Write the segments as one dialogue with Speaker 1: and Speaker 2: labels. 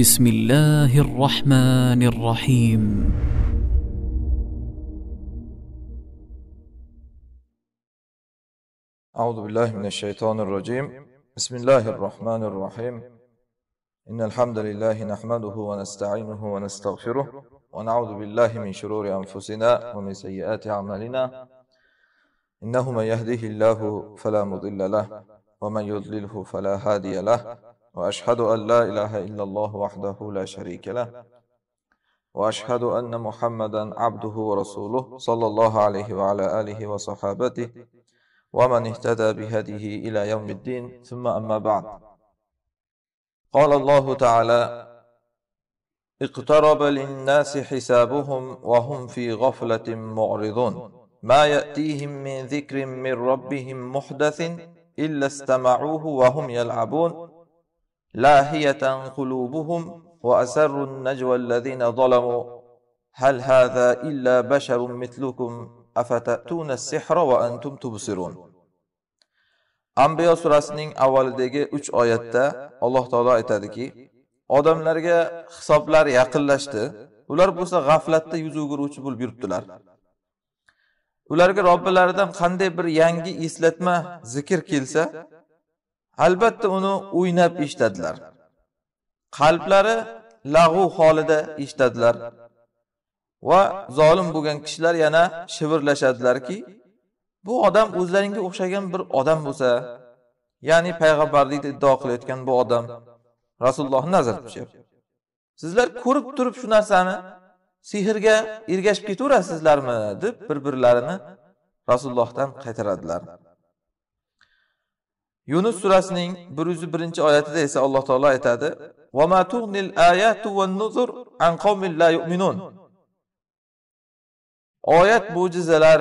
Speaker 1: بسم الله الرحمن الرحيم أعوذ بالله من الشيطان الرجيم بسم الله الرحمن الرحيم إن الحمد لله نحمده ونستعينه ونستغفره ونعوذ بالله من شرور أنفسنا ومن سيئات أعمالنا إنه من يهده الله فلا مضل له ومن يضلله فلا هادي له وأشهد أن لا إله إلا الله وحده لا شريك له وأشهد أن محمدا عبده ورسوله صلى الله عليه وعلى آله وصحابته ومن اهتدى بهديه إلى يوم الدين ثم أما بعد قال الله تعالى اقترب للناس حسابهم وهم في غفلة معرضون ما يأتيهم من ذكر من ربهم محدث إلا استمعوه وهم يلعبون لاهية قلوبهم وأسروا النجوى الذين ظلموا هل هذا إلا بشر مثلكم أفتأتون السحر وأنتم تبصرون Anbiya surasining avvalidagi uch oyatda alloh taolo aytadiki odamlarga hisoblar yaqinlashdi ular bo'lsa g'aflatda yuz o'giruvchi bo'lib yuribdilar ularga robbilaridan qanday bir yangi eslatma zikr kelsa albatta uni o'ynab eshitadilar qalblari lag'u holida eshitadilar va zolim bo'lgan kishilar yana shivirlashadilarki bu odam o'zlaringga o'xshagan bir odam bo'lsa ya'ni payg'ambarlikni iddao qilayotgan bu odam rasulullohni nazarda tushyapti sizlar ko'rib turib shu narsani sehrga ergashib ketaverasizlarmi deb bir birlarini rasulullohdan qaytaradilar yunus surasining bir yuz birinchi oyatida esa alloh taolo aytadi oyat mo'jizalar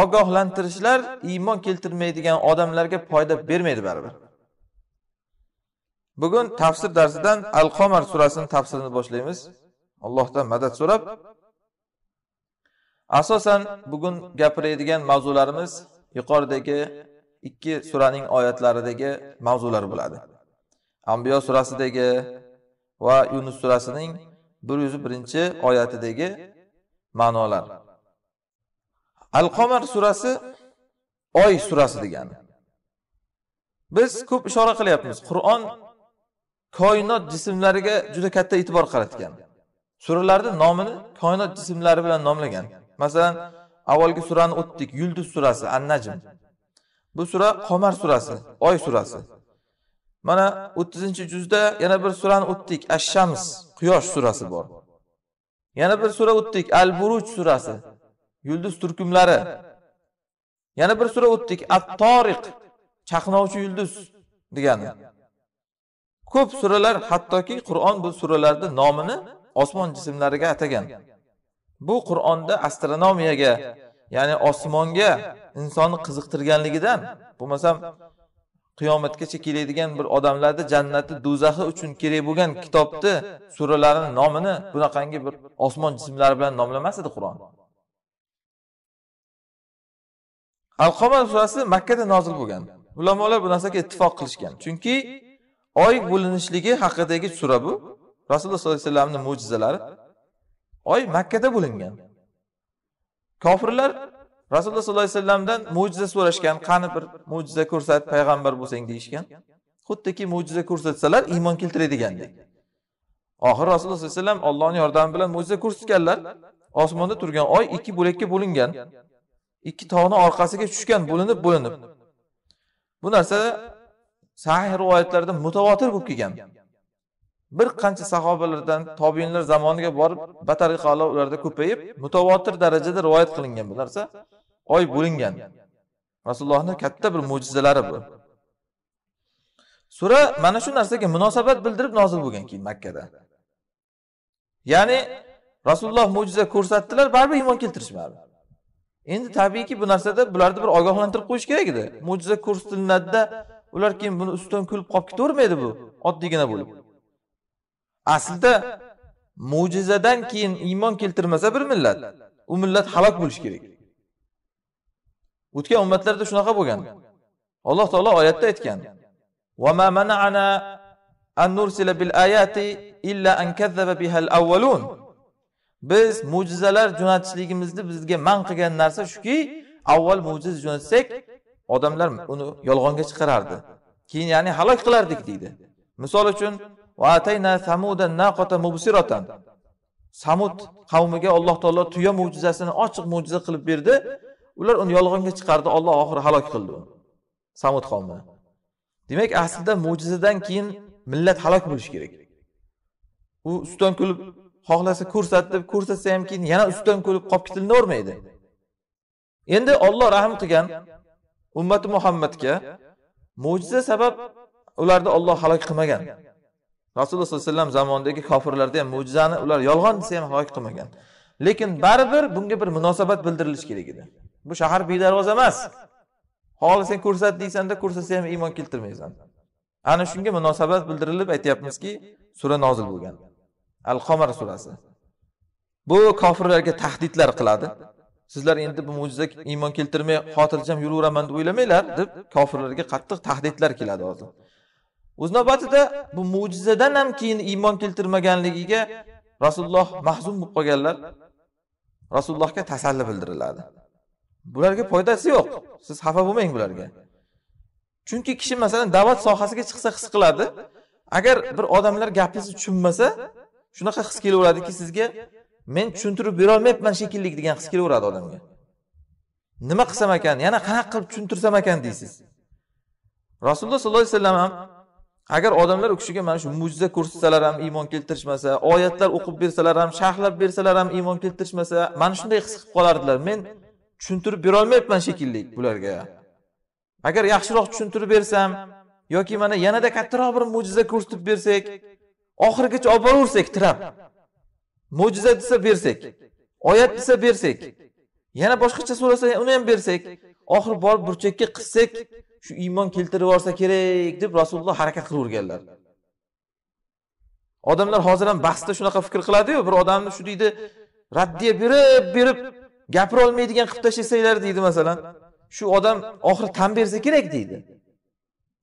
Speaker 1: ogohlantirishlar iymon keltirmaydigan odamlarga foyda bermaydi baribir bugun tafsir darsidan al qomar surasini tafsirini boshlaymiz allohdan madad so'rab asosan bugun gapiradigan mavzularimiz yuqoridagi ikki suraning oyatlaridagi mavzular bo'ladi ambiyo surasidagi va yunus surasining bir yuz birinchi oyatidagi ma'nolar al qomar surasi oy surasi degani biz ko'p ishora qilyapmiz qur'on koinot jismlariga juda katta e'tibor qaratgan suralarni nomini koinot jismlari bilan nomlagan masalan avvalgi surani o'tdik yulduz surasi an najm bu sura qomar surasi oy surasi mana o'ttizinchi juzda yana bir surani o'tdik ashshams quyosh surasi bor yana bir sura o'tdik al buruj surasi yulduz turkumlari yana bir sura o'tdik at toriq chaqnovchi yulduz degani ko'p suralar hattoki qur'on bu suralarni nomini osmon jismlariga atagan bu qur'onda astronomiyaga ya'ni osmonga insonni qiziqtirganligidan bo'lmasam qiyomatgacha keladigan bir odamlarni jannati do'zaxi uchun kerak bo'lgan kitobni suralarini nomini bunaqangi bir osmon jismlari bilan nomlamas edi qur'on al qamar surasi makkada nozil bo'lgan ulamolar bu narsaga ittifoq qilishgan chunki oy bo'linishligi haqidagi sura bu rasululloh sollallohu alayhi vasallamni mo'jizalari oy makkada bo'lingan kofirlar rasululloh sollallohu alayhi vasallamdan mo'jiza so'rashgan qani bir mo'jiza ko'rsat payg'ambar bo'lsang deyishgan xuddiki mo'jiza ko'rsatsalar iymon keltiradigandek oxiri rasululloh sollallohu alayhi vasallam ollohni yordami bilan mo'jiza ko'rsatganlar osmonda turgan oy ikki bo'lakka bo'lingan ikki tog'ni orqasiga tushgan bo'linib bo'linib bu narsa sahih rivoyatlarda mutavotir bo'lib kelgan bir qancha sahobalardan tobiinlar zamoniga borib batariqalo ularda ko'payib mutavotir darajada rivoyat qilingan bu narsa oy bo'lingan rasulullohni katta bir mo'jizalari bu sura mana shu narsaga munosabat bildirib nozil bo'lgan keyin makkada ya'ni rasululloh mo'jiza ko'rsatdilar baribir iymon keltirishmadi endi tabiiyki bu narsada bularni bir ogohlantirib qo'yish kerak edi mo'jiza ko'rsatilinadida ular keyin buni ustidan kulib qolib ketavermaydi bu oddiygina bo'lib aslida mo'jizadan keyin iymon keltirmasa bir millat u millat halok bo'lishi kerak o'tgan ummatlarda shunaqa bo'lgan alloh taolo oyatda aytgan biz mo'jizalar jo'natishligimizni bizga man qilgan narsa shuki avval mo'jiza jo'natsak odamlar uni yolg'onga chiqarardi keyin ya'ni halok qilardik deydi misol uchun samud qavmiga alloh taolo tuya mo'jizasini ochiq mo'jiza qilib berdi ular uni yolg'onga chiqardi olloh oxiri halok qildi uni samud qavmini demak aslida mo'jizadan keyin millat halok bo'lishi kerak u ustidan kulib xohlasa ko'rsat deb ko'rsatsa ham keyin yana ustidan kulib qolib ketilavermaydi endi olloh rahm qilgan ummati muhammadga mo'jiza sabab ularni olloh halok qilmagan rasululloh sollallohu alayhi vasallam zamonidagi kofirlarda ham mo'jizani ular yolg'on desa ham hoy qilmagan lekin baribir bunga bir munosabat bildirilishi kerak edi bu shahar bedarvoz emas xohlasang ko'rsat deysanda ko'rsatsa ham iymon keltirmaysan ana shunga munosabat bildirilib aytyapmizki sura nozil bo'lgan al qomar surasi bu kofirlarga tahdidlar qiladi sizlar endi bu mo'jizaga iymon keltirmay xotirjam yuraveraman deb o'ylamanglar deb kofirlarga qattiq tahdidlar keladi hozir o'z navbatida bu mo'jizadan ham keyin iymon keltirmaganligiga rasululloh mahzun bo'lib qolganlar rasulullohga tasalli bildiriladi bularga foydasi yo'q siz xafa bo'lmang bularga chunki kishi masalan da'vat sohasiga chiqsa his qiladi agar bir odamlar gapingizni tushunmasa shunaqa his kelaveradiki sizga men tushuntirib berolmayapman shekilli degan his kelaveradi odamga nima qilsam ekan yana qanaqa qilib tushuntirsam ekan deysiz rasululloh sollallohu alayhi vasallam ham agar odamlar u kishiga mana shu mo'jiza ko'rsatsalar ham iymon keltirishmasa oyatlar o'qib bersalar ham sharhlab bersalar ham iymon keltirishmasa mana shunday his qilib qolardilar men tushuntirib berolmayapman shekilli bularga agar yaxshiroq tushuntirib bersam yoki mana yanada kattaroq bir mo'jiza ko'rsatib bersak oxirigacha olib boraversak tirab mo'jiza desa bersak oyat desa bersak yana boshqacha so'rasa uni ham bersak oxiri borib burchakka qissak shu iymon keltirib yuborsa kerak deb rasululloh harakat qilaverganlar odamlar hozir ham bahsda shunaqa fikr qiladiyu bir odamni shu deydi raddiya berib berib gapira olmaydigan qilib tashlasanglar deydi masalan shu odam oxiri tan bersa kerak deydi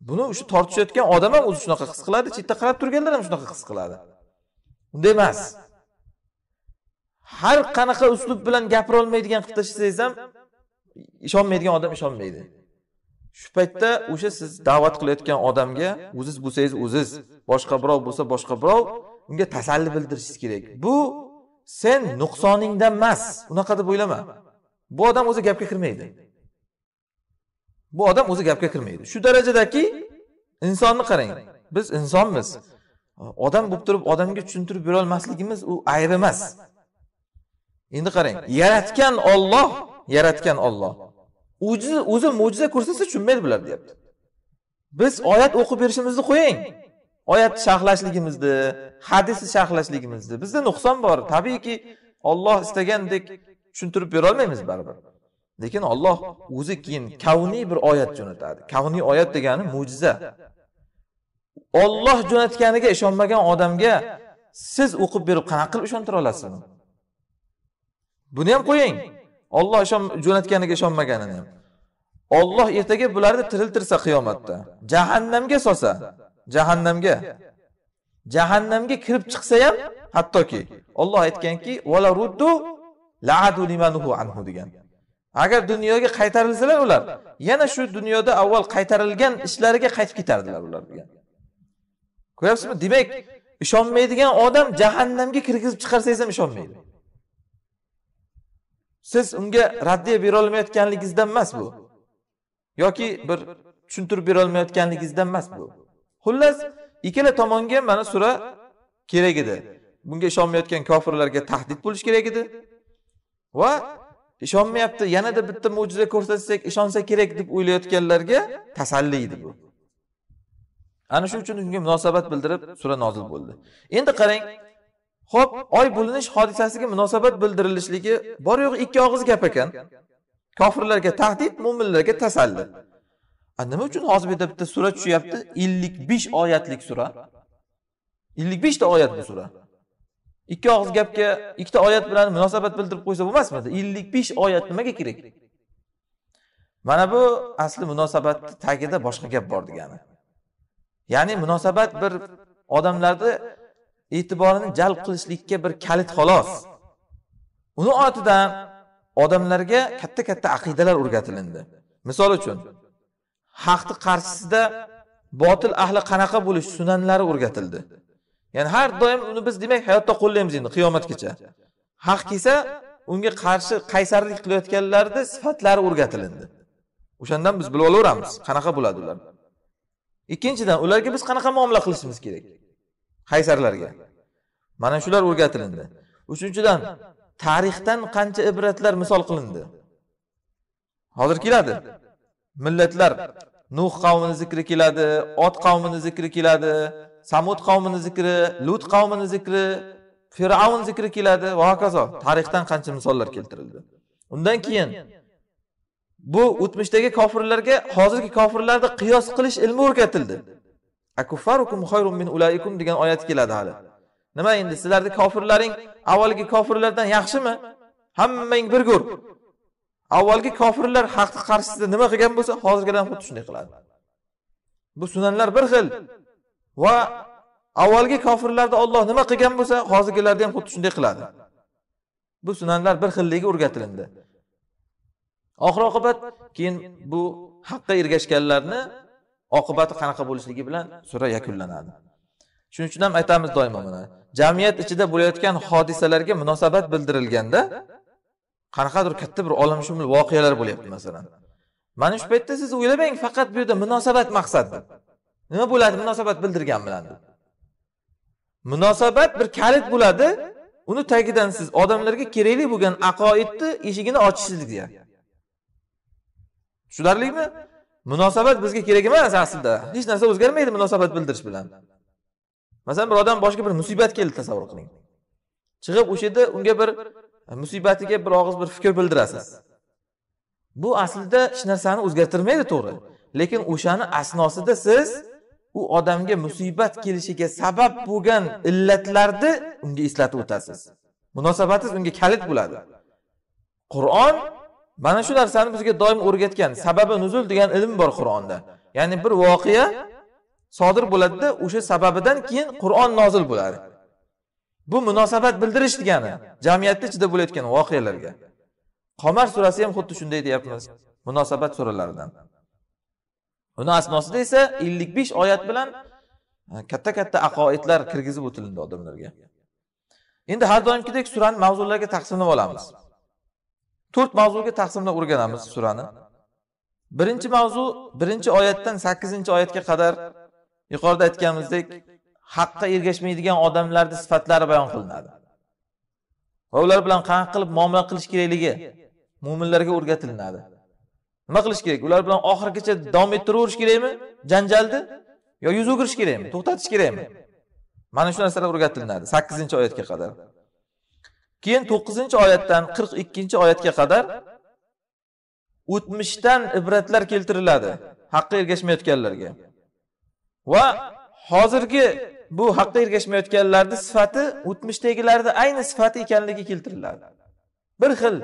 Speaker 1: buni o'sha tortishayotgan odam ham o'zi shunaqa his qiladi chetda qarab turganlar ham shunaqa his qiladi unday emas har qanaqa uslub bilan gapirolmaydigan qilib tashlasangiz ham ishonmaydigan odam ishonmaydi shu paytda o'sha siz da'vat qilayotgan odamga o'ziz bo'lsangiz o'ziz boshqa birov bo'lsa boshqa birov unga tasalli bildirishingiz kerak bu sen nuqsoningdan emas unaqa deb o'ylama bu odam o'zi gapga kirmaydi bu odam o'zi gapga kirmaydi shu darajadaki insonni qarang biz insonmiz odam bo'lib turib odamga tushuntirib berolmasligimiz u ayb emas endi qarang yaratgan olloh yaratgan olloh o'zi o'zi mo'jiza ko'rsatsa tushunmaydi bular deyapti biz oyat o'qib berishimizni qo'ying oyatni sharhlashligimizni hadisni sharhlashligimizni bizda nuqson bor tabiiyki olloh istagandek tushuntirib berolmaymiz baribir lekin olloh o'zi keyin kavniy bir oyat jo'natadi kavniy oyat degani mo'jiza olloh jo'natganiga ishonmagan odamga siz o'qib berib qanaqa qilib ishontira olasiz buni ham qo'ying olloh ishon jo'natganiga ishonmaganini ham olloh ertaga bularni tiriltirsa qiyomatda jahannamga solsa jahannamga jahannamga kirib chiqsa ham hattoki olloh aytganki vala ruddu laadu anhu degan agar dunyoga qaytarilsalar ular yana shu dunyoda avval qaytarilgan ishlariga qaytib ketardilar ular degan ko'ryapsizmi demak ishonmaydigan odam jahannamga kirgizib chiqarsangiz ham ishonmaydi siz unga raddiya berolmayotganligingizdan emas bu yoki bir tushuntirib berolmayotganligingizdan emas bu xullas ikkala tomonga mana sura kerak edi bunga ishonmayotgan kofirlarga tahdid bo'lishi kerak edi va ishonmayapti yanada bitta mo'jiza ko'rsatsak ishonsa kerak deb o'ylayotganlarga tasalli edi bu ana shu uchun unga munosabat bildirib sura nozil bo'ldi endi qarang ho'p oy bo'linish hodisasiga munosabat bildirilishligi bor yo'q ikki og'iz gap ekan kofirlarga tahdid mo'minlarga tasalli nima uchun hozir bu yerda bitta sura tushyapti ellik besh oyatlik sura ellik beshta oyat bu sura ikki og'iz gapga ikkita oyat bilan munosabat bildirib qo'ysa bo'lmasmidi ellik besh oyat nimaga kerak mana bu asli munosabatni tagida boshqa gap bor degani ya'ni munosabat bir odamlarni e'tiborini jalb qilishlikka bir kalit xolos uni ortidan odamlarga katta katta aqidalar o'rgatilindi misol uchun haqni qarshisida botil ahli qanaqa bo'lish sunanlari o'rgatildi ya'ni har doim uni biz demak hayotda qo'llaymiz endi qiyomatgacha haq kelsa unga qarshi qaysarlik qilayotganlarni sifatlari o'rgatilindi o'shandan biz bilib olaveramiz qanaqa bo'ladi ular ikkinchidan ularga biz qanaqa muomala qilishimiz kerak qaysarlarga mana shular o'rgatilindi uchinchidan tarixdan qancha ibratlar misol qilindi hozir keladi millatlar nuh qavmini zikri keladi ot qavmini zikri keladi samud qavmini zikri lut qavmini zikri fir'avn zikri keladi va hokazo tarixdan qancha misollar keltirildi undan keyin bu o'tmishdagi kofirlarga hozirgi kofirlarni qiyos qilish ilmi o'rgatildi akufarukum xoyrun min ulaikum degan oyat keladi hali nima endi sizlarni kofirlaring avvalgi kofirlardan yaxshimi hammang bir ko'r avvalgi kofirlar haqni qarshisida nima qilgan bo'lsa hozirgilar ham xuddi shunday qiladi bu sunanlar bir xil va avvalgi kofirlarda olloh nima qilgan bo'lsa hozirgilarni ham xuddi shunday qiladi bu sunanlar bir xilligi o'rgatilindi oxir oqibat keyin bu haqqa ergashganlarni oqibati qanaqa bo'lishligi bilan sura yakunlanadi shuning uchun ham aytamiz doimo buni jamiyat ichida bo'layotgan hodisalarga munosabat bildirilganda qanaqadir katta bir olamshumul voqealar bo'lyapti masalan mana shu paytda siz o'ylamang faqat bu yerda munosabat maqsad nima bo'ladi munosabat bildirgan bilan deb munosabat bir kalit bo'ladi uni tagidan siz odamlarga kerakli bo'lgan aqoidni eshigini ochishingiz tushunarlimi munosabat bizga kerak emas aslida hech narsa o'zgarmaydi munosabat bildirish bilan masalan bir odam boshiga bir musibat keldi tasavvur qiling chiqib o'sha yerda unga bir e, musibatiga bir og'iz bir fikr bildirasiz bu aslida hech narsani o'zgartirmaydi to'g'ri lekin o'shani asnosida siz u odamga musibat kelishiga sabab bo'lgan illatlarni unga eslatib o'tasiz munosabatingiz unga kalit bo'ladi qur'on mana shu narsani bizga doim o'rgatgan sababi nuzul degan ilm bor qur'onda ya'ni bir voqea sodir bo'ladida o'sha sababidan keyin qur'on nozil bo'ladi bu munosabat bildirish degani jamiyatni ichida bo'layotgan voqealarga qomar surasi ham xuddi shunday deyapmiz munosabat suralaridan uni asnosida esa ellik besh oyat bilan e, katta katta aqoidlar kirgizib o'tilindi odamlarga endi har doimgidek surani mavzularga taqsimlab olamiz to'rt mavzuga taqsimlab o'rganamiz surani birinchi mavzu birinchi oyatdan sakkizinchi oyatga qadar yuqorida aytganimizdek haqqa ergashmaydigan odamlarni sifatlari bayon qilinadi va ular bilan qanaqa qilib muomala qilish kerakligi mo'minlarga o'rgatilinadi nima qilish kerak ular bilan oxirigacha davom ettiraverish kerakmi janjalni yo yuz o'girish kerakmi to'xtatish kerakmi mana shu narsalar o'rgatilinadi sakkizinchi oyatga qadar keyin to'qqizinchi oyatdan qirq ikkinchi oyatga qadar o'tmishdan ibratlar keltiriladi haqqa ergashmayotganlarga va hozirgi bu haqqa ergashmayotganlarni sifati o'tmishdagilarni ayni sifati ekanligi keltiriladi bir xil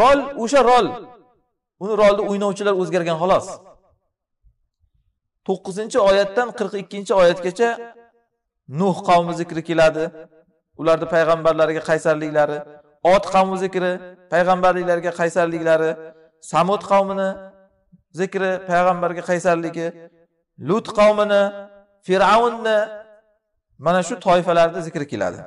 Speaker 1: rol o'sha rol uni rolni o'ynovchilar o'zgargan xolos to'qqizinchi oyatdan qirq ikkinchi oyatgacha nuh qavmi zikri keladi ularni payg'ambarlariga qaysarliklari ot qavmi zikri payg'ambarliklariga qaysarliklari samud qavmini zikri payg'ambarga qaysarligi lut qavmini fir'avnni mana shu toifalarni zikri keladi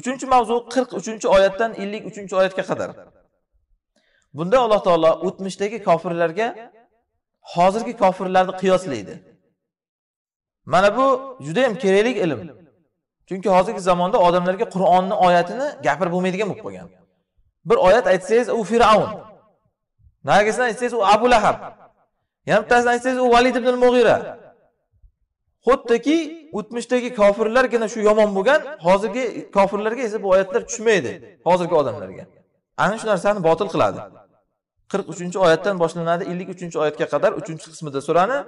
Speaker 1: uchinchi mavzu qirq uchinchi oyatdan ellik uchinchi oyatga qadar bunda alloh taolo o'tmishdagi kofirlarga hozirgi kofirlarni qiyoslaydi mana bu judayam kerakli ilm chunki hozirgi zamonda odamlarga qur'onni oyatini gapirib bo'lmaydigan bo'lib qolgan bir oyat aytsangiz u fir'avn narigisini aytsangiz u abu lahab yana bittasini aytsangiz u valid ibn mug'ira xuddiki o'tmishdagi kofirlargina shu yomon bo'lgan hozirgi kofirlarga esa bu oyatlar tushmaydi hozirgi odamlarga ana shu narsani botil qiladi qirq uchinchi oyatdan boshlanadi ellik uchinchi oyatga qadar uchinchi qismida surani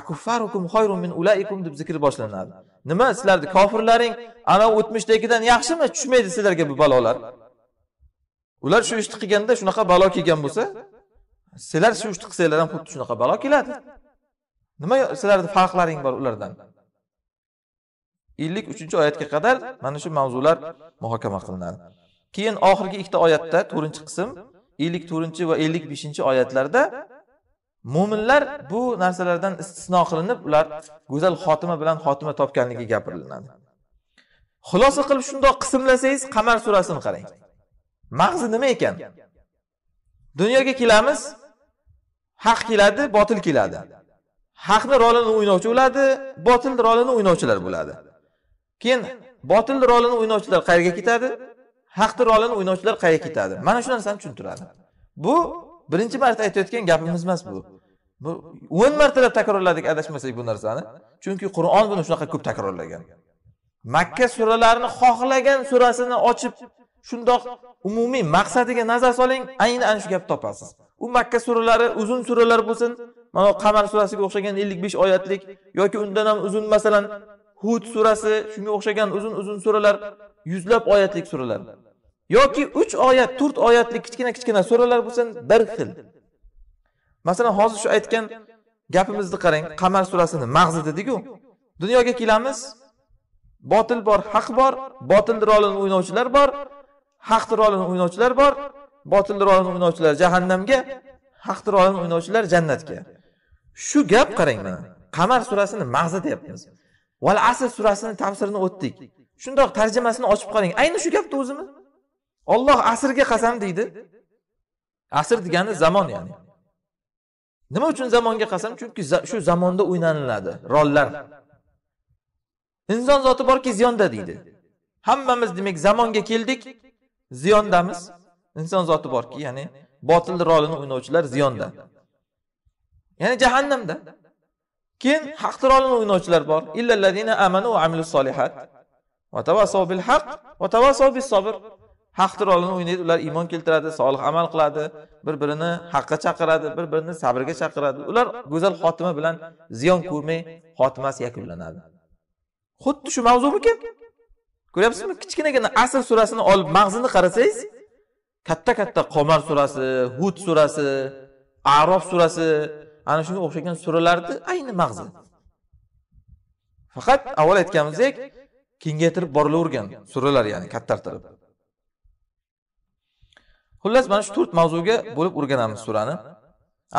Speaker 1: akuffarukum xoyrun min ulaikum deb zikr boshlanadi nima sizlarni kofirlaring ana o'tmishdagidan yaxshimi tushmaydi sizlarga bu balolar ular shu ishni qilganda shunaqa balo kelgan bo'lsa sizlar shu ishni qilsanglar ham xuddi shunaqa balo keladi nima sizlarni farqlaring bor ulardan ellik uchinchi oyatga qadar mana shu mavzular muhokama qilinadi keyin oxirgi ikkita oyatda to'rtinchi qism ellik to'rtinchi va ellik beshinchi oyatlarda mo'minlar bu narsalardan istisno qilinib ular go'zal xotima bilan xotima topganligi gapiriladi xulosa qilib shundoq qismlasangiz qamar surasini qarang mag'zi nima ekan dunyoga kelamiz haq keladi botil keladi haqni rolini o'ynovchi bo'ladi botilni rolini o'ynovchilar bo'ladi keyin botilni rolini o'ynovchilar qayerga ketadi haqni rolini o'ynovchilar qayerga ketadi mana shu narsani tushuntiradi bu birinchi marta aytayotgan gapimiz emas bu bu o'n martalab takrorladik adashmasak bu narsani chunki qur'on buni shunaqa ko'p takrorlagan makka suralarini xohlagan surasini ochib shundoq umumiy maqsadiga nazar soling aynan ana shu gapni topasiz u makka suralari uzun suralar bo'lsin mana qamar surasiga o'xshagan ellik besh oyatlik yoki undan ham uzun masalan hud surasi shunga o'xshagan uzun uzun suralar yuzlab oyatlik suralar yoki uch oyat to'rt oyatlik kichkina kichkina suralar bo'lsin bir xil masalan hozir shu aytgan gapimizni qarang qamar surasini mag'zi dediku dunyoga kelamiz botil bor haq bor botilni rolini o'ynovchilar bor haqni rolini o'ynovchilar bor botilni rolini o'ynovchilar jahannamga haqni rolini o'ynovchilar jannatga shu gap qarang mana qamar surasini mag'zi deyapmiz val asr surasini tafsirini o'tdik shundoq tarjimasini ochib qarang ayni shu gapni o'zimi olloh asrga qasam deydi asr degani zamon ya'ni nima uchun zamonga qasam chunki shu zamonda o'ynaniladi rollar inson zoti borki ziyonda deydi hammamiz demak zamonga keldik ziyondamiz inson zoti borki ya'ni botil rolini o'ynovchilar ziyonda ya'ni jahannamda keyin haqni rolini o'ynovchilar bor amanu va amilu solihat va bil haq va tavasov bis sabr haqni rolini o'ynaydi ular iymon keltiradi solih amal qiladi bir birini haqqa chaqiradi bir birini sabrga chaqiradi ular go'zal xotima bilan ziyon ko'rmay xotimasi yakunlanadi xuddi shu mavzumikan ko'ryapsizmi kichkinagina asr surasini olib mag'zini qarasangiz katta katta qomar surasi hud surasi arof surasi ana shunga o'xshagan suralarni ayni mag'zi faqat avval aytganimizdek kengaytirib borilavergan suralar ya'ni kattartirib xullas mana shu to'rt mavzuga bo'lib o'rganamiz surani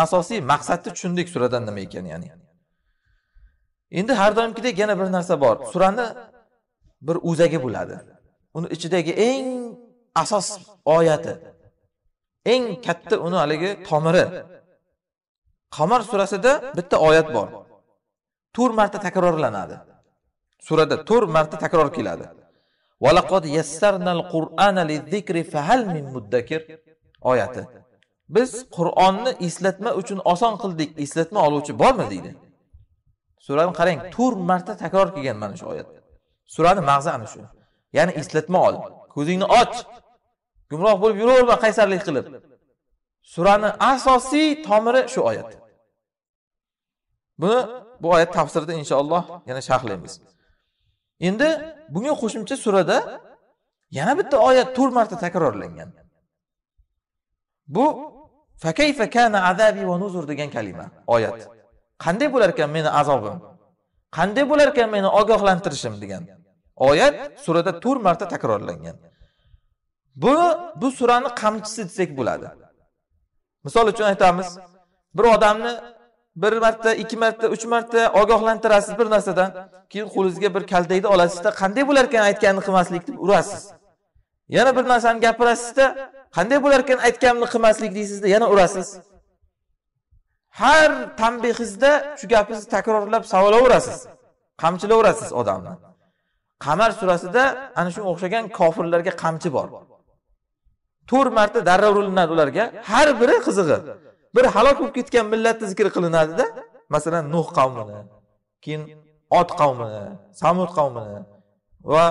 Speaker 1: asosiy maqsadni tushundik suradan nima ekan ya'ni endi har doimgidek yana bir narsa bor surani bir o'zagi bo'ladi uni ichidagi eng asos oyati eng katta uni haligi tomiri qamar surasida bitta oyat bor to'rt marta takrorlanadi surada to'rt marta takror keladi oyati biz qur'onni eslatma uchun oson qildik eslatma oluvchi bormi deydi surani qarang to'rt marta takror kelgan mana shu oyat surani mag'zi ana shu ya'ni eslatma ol ko'zingni och gumroh bo'lib yuraverma qaysarlik qilib surani asosiy tomiri shu oyat buni bu oyat tafsirida inshaalloh yana sharhlaymiz endi bunga qo'shimcha surada yana bitta oyat to'rt marta takrorlangan bu fakayfa kana azabi va nuzur degan kalima oyat qanday bo'lar ekan meni azobim qanday bo'lar ekan meni ogohlantirishim degan oyat surada to'rt marta takrorlangan bu bu surani qamchisi desak bo'ladi misol uchun aytamiz bir odamni bir marta ikki marta uch marta ogohlantirasiz bir narsadan keyin qo'lingizga bir kaltakni olasizda qanday bo'lar ekan aytganini qilmaslik deb urasiz yana bir narsani gapirasizda qanday bo'lar ekan aytganimni qilmaslik deysizda yana urasiz har tanbehingizda shu gapingizni takrorlab savolaverasiz qamchilaverasiz odamni qamar surasida ana shunga o'xshagan kofirlarga qamchi bor to'rt marta darrov urilinadi ularga har biri qizig'i bir halok bo'lib ketgan millatni zikr qilinadida masalan nuh qavmini keyin ot qavmini samud qavmini va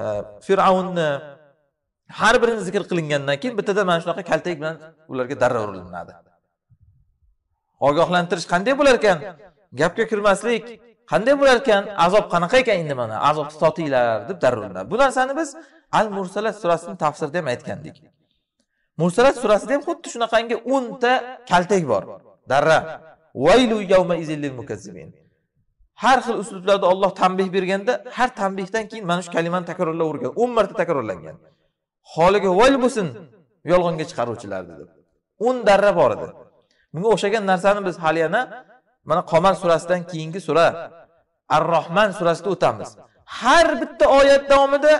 Speaker 1: e, fir'avnni har birini zikr qilingandan keyin bittada mana shunaqa kaltak bilan ularga darra urilinadi ogohlantirish qanday bo'lar ekan gapga kirmaslik qanday bo'lar ekan azob qanaqa ekan endi mana azob totinglar deb darra bu narsani biz al mursalat surasini tafsirida ham aytgandik mursalat surasida ham xuddi shunaqangi o'nta kaltak bor darra mukazzibin har xil uslublarda olloh tanbeh berganda har tanbehdan keyin mana shu kalimani takrorlavergan o'n marta takrorlangan holiga voyl bo'lsin yolg'onga chiqaruvchilarni deb o'n darra bor edi bunga o'xshagan narsani biz hali yana mana qomar surasidan keyingi sura ar rohman surasida o'tamiz har bitta oyat davomida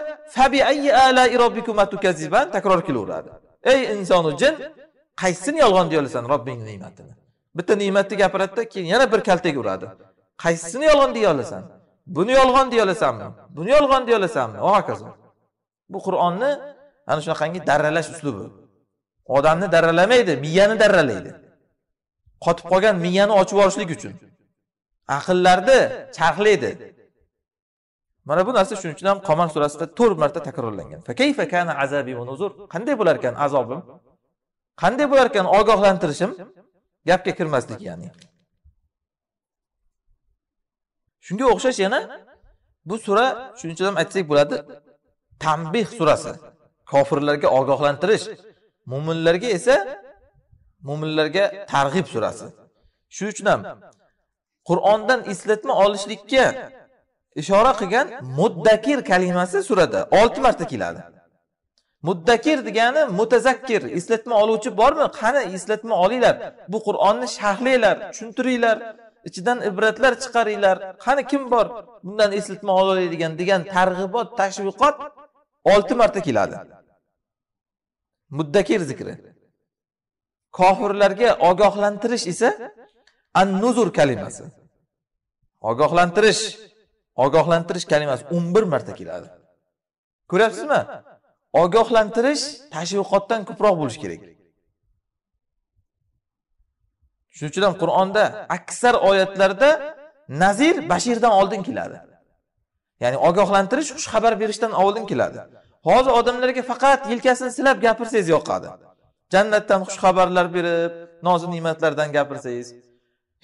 Speaker 1: takror kelaveradi ey insonu jin qaysisini yolg'on deyolasan robbingni ne'matini bitta ne'matni gapiradida keyin yana bir kaltak uradi qaysisini yolg'on deyolasan buni yolg'on deyolasanmi buni yolg'on deyolasanmi va hokazo bu qur'onni ana shunaqangi darralash uslubi odamni darralamaydi miyani darralaydi qotib qolgan miyani ochib yuborishlik uchun aqllarni charxlaydi mana bu narsa shuning uchun ham qomar surasida to'rt marta takrorlangan kana nuzur qanday bo'lar ekan azobim qanday bo'lar ekan ogohlantirishim gapga kirmaslik ya'ni shunga o'xshash yana bu sura shuning uchun ham aytsak bo'ladi tanbeh surasi kofirlarga ogohlantirish mo'minlarga esa mo'minlarga targ'ib surasi shuning uchun ham qur'ondan eslatma olishlikka ishora qilgan muddakir kalimasi surada olti marta keladi muddakir degani mutazakkir eslatma oluvchi bormi qani eslatma olinglar bu qur'onni sharhlanglar tushuntiringlar ichidan ibratlar chiqaringlar qani kim bor bundan eslatma ololadigan degan targ'ibot tashviqot olti marta keladi muddakir zikri kofirlarga ogohlantirish esa an nuzur kalimasi ogohlantirish ogohlantirish kalimasi 11 marta keladi ko'ryapsizmi ogohlantirish tashviqotdan ko'proq bo'lishi kerak shuning uchun ham qur'onda aksar oyatlarda nazir bashirdan oldin keladi ya'ni ogohlantirish xush xabar berishdan oldin keladi hozir odamlarga faqat yelkasini silab gapirsangiz yoqadi jannatdan xush xabarlar berib nozi ne'matlardan gapirsangiz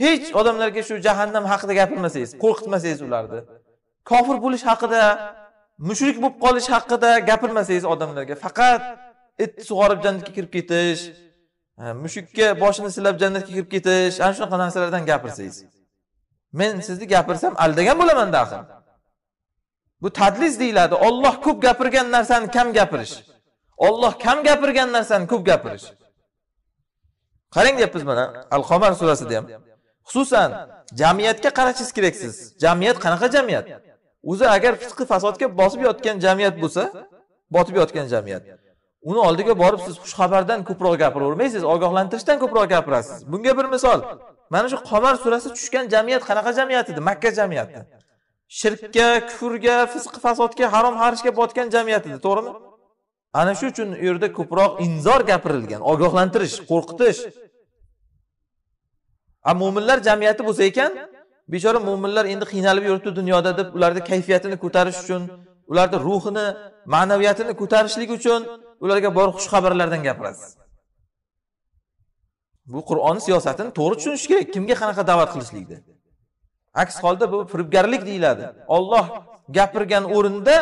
Speaker 1: hech odamlarga shu jahannam haqida gapirmasangiz qo'rqitmasangiz ularni kofir bo'lish haqida mushrik bo'lib qolish haqida gapirmasangiz odamlarga faqat it sug'orib jannatga kirib ketish e, mushukka boshini silab jannatga kirib ketish ana shunaqa narsalardan gapirsangiz men sizni gapirsam aldagan bo'laman axir bu tadlis deyiladi olloh ko'p gapirgan narsani kam gapirish olloh kam gapirgan narsani ko'p gapirish qarang deyapmiz mana al qomar surasida ham xususan jamiyatga qarashingiz kerak siz jamiyat qanaqa jamiyat o'zi agar fisqi fasodga bosib yotgan jamiyat bo'lsa botib yotgan jamiyat uni oldiga borib siz xushxabardan ko'proq gapiravermaysiz ogohlantirishdan ko'proq gapirasiz bunga bir misol mana shu qomar surasi tushgan jamiyat qanaqa jamiyat edi makka jamiyati shirkka kufrga fisqi fasodga harom xarishga botgan jamiyat edi to'g'rimi ana shu uchun u yerda ko'proq inzor gapirilgan ogohlantirish qo'rqitish a mo'minlar jamiyati bo'lsa ekan bechora mo'minlar endi qiynalib yuribdi dunyoda deb ularni kayfiyatini ko'tarish uchun ularni ruhini ma'naviyatini ko'tarishlik uchun ularga bor xush xabarlardan gapirasiz bu qur'onni siyosatini to'g'ri tushunish kerak kimga qanaqa da'vat qilishlikni aks holda bu firibgarlik deyiladi olloh gapirgan o'rinda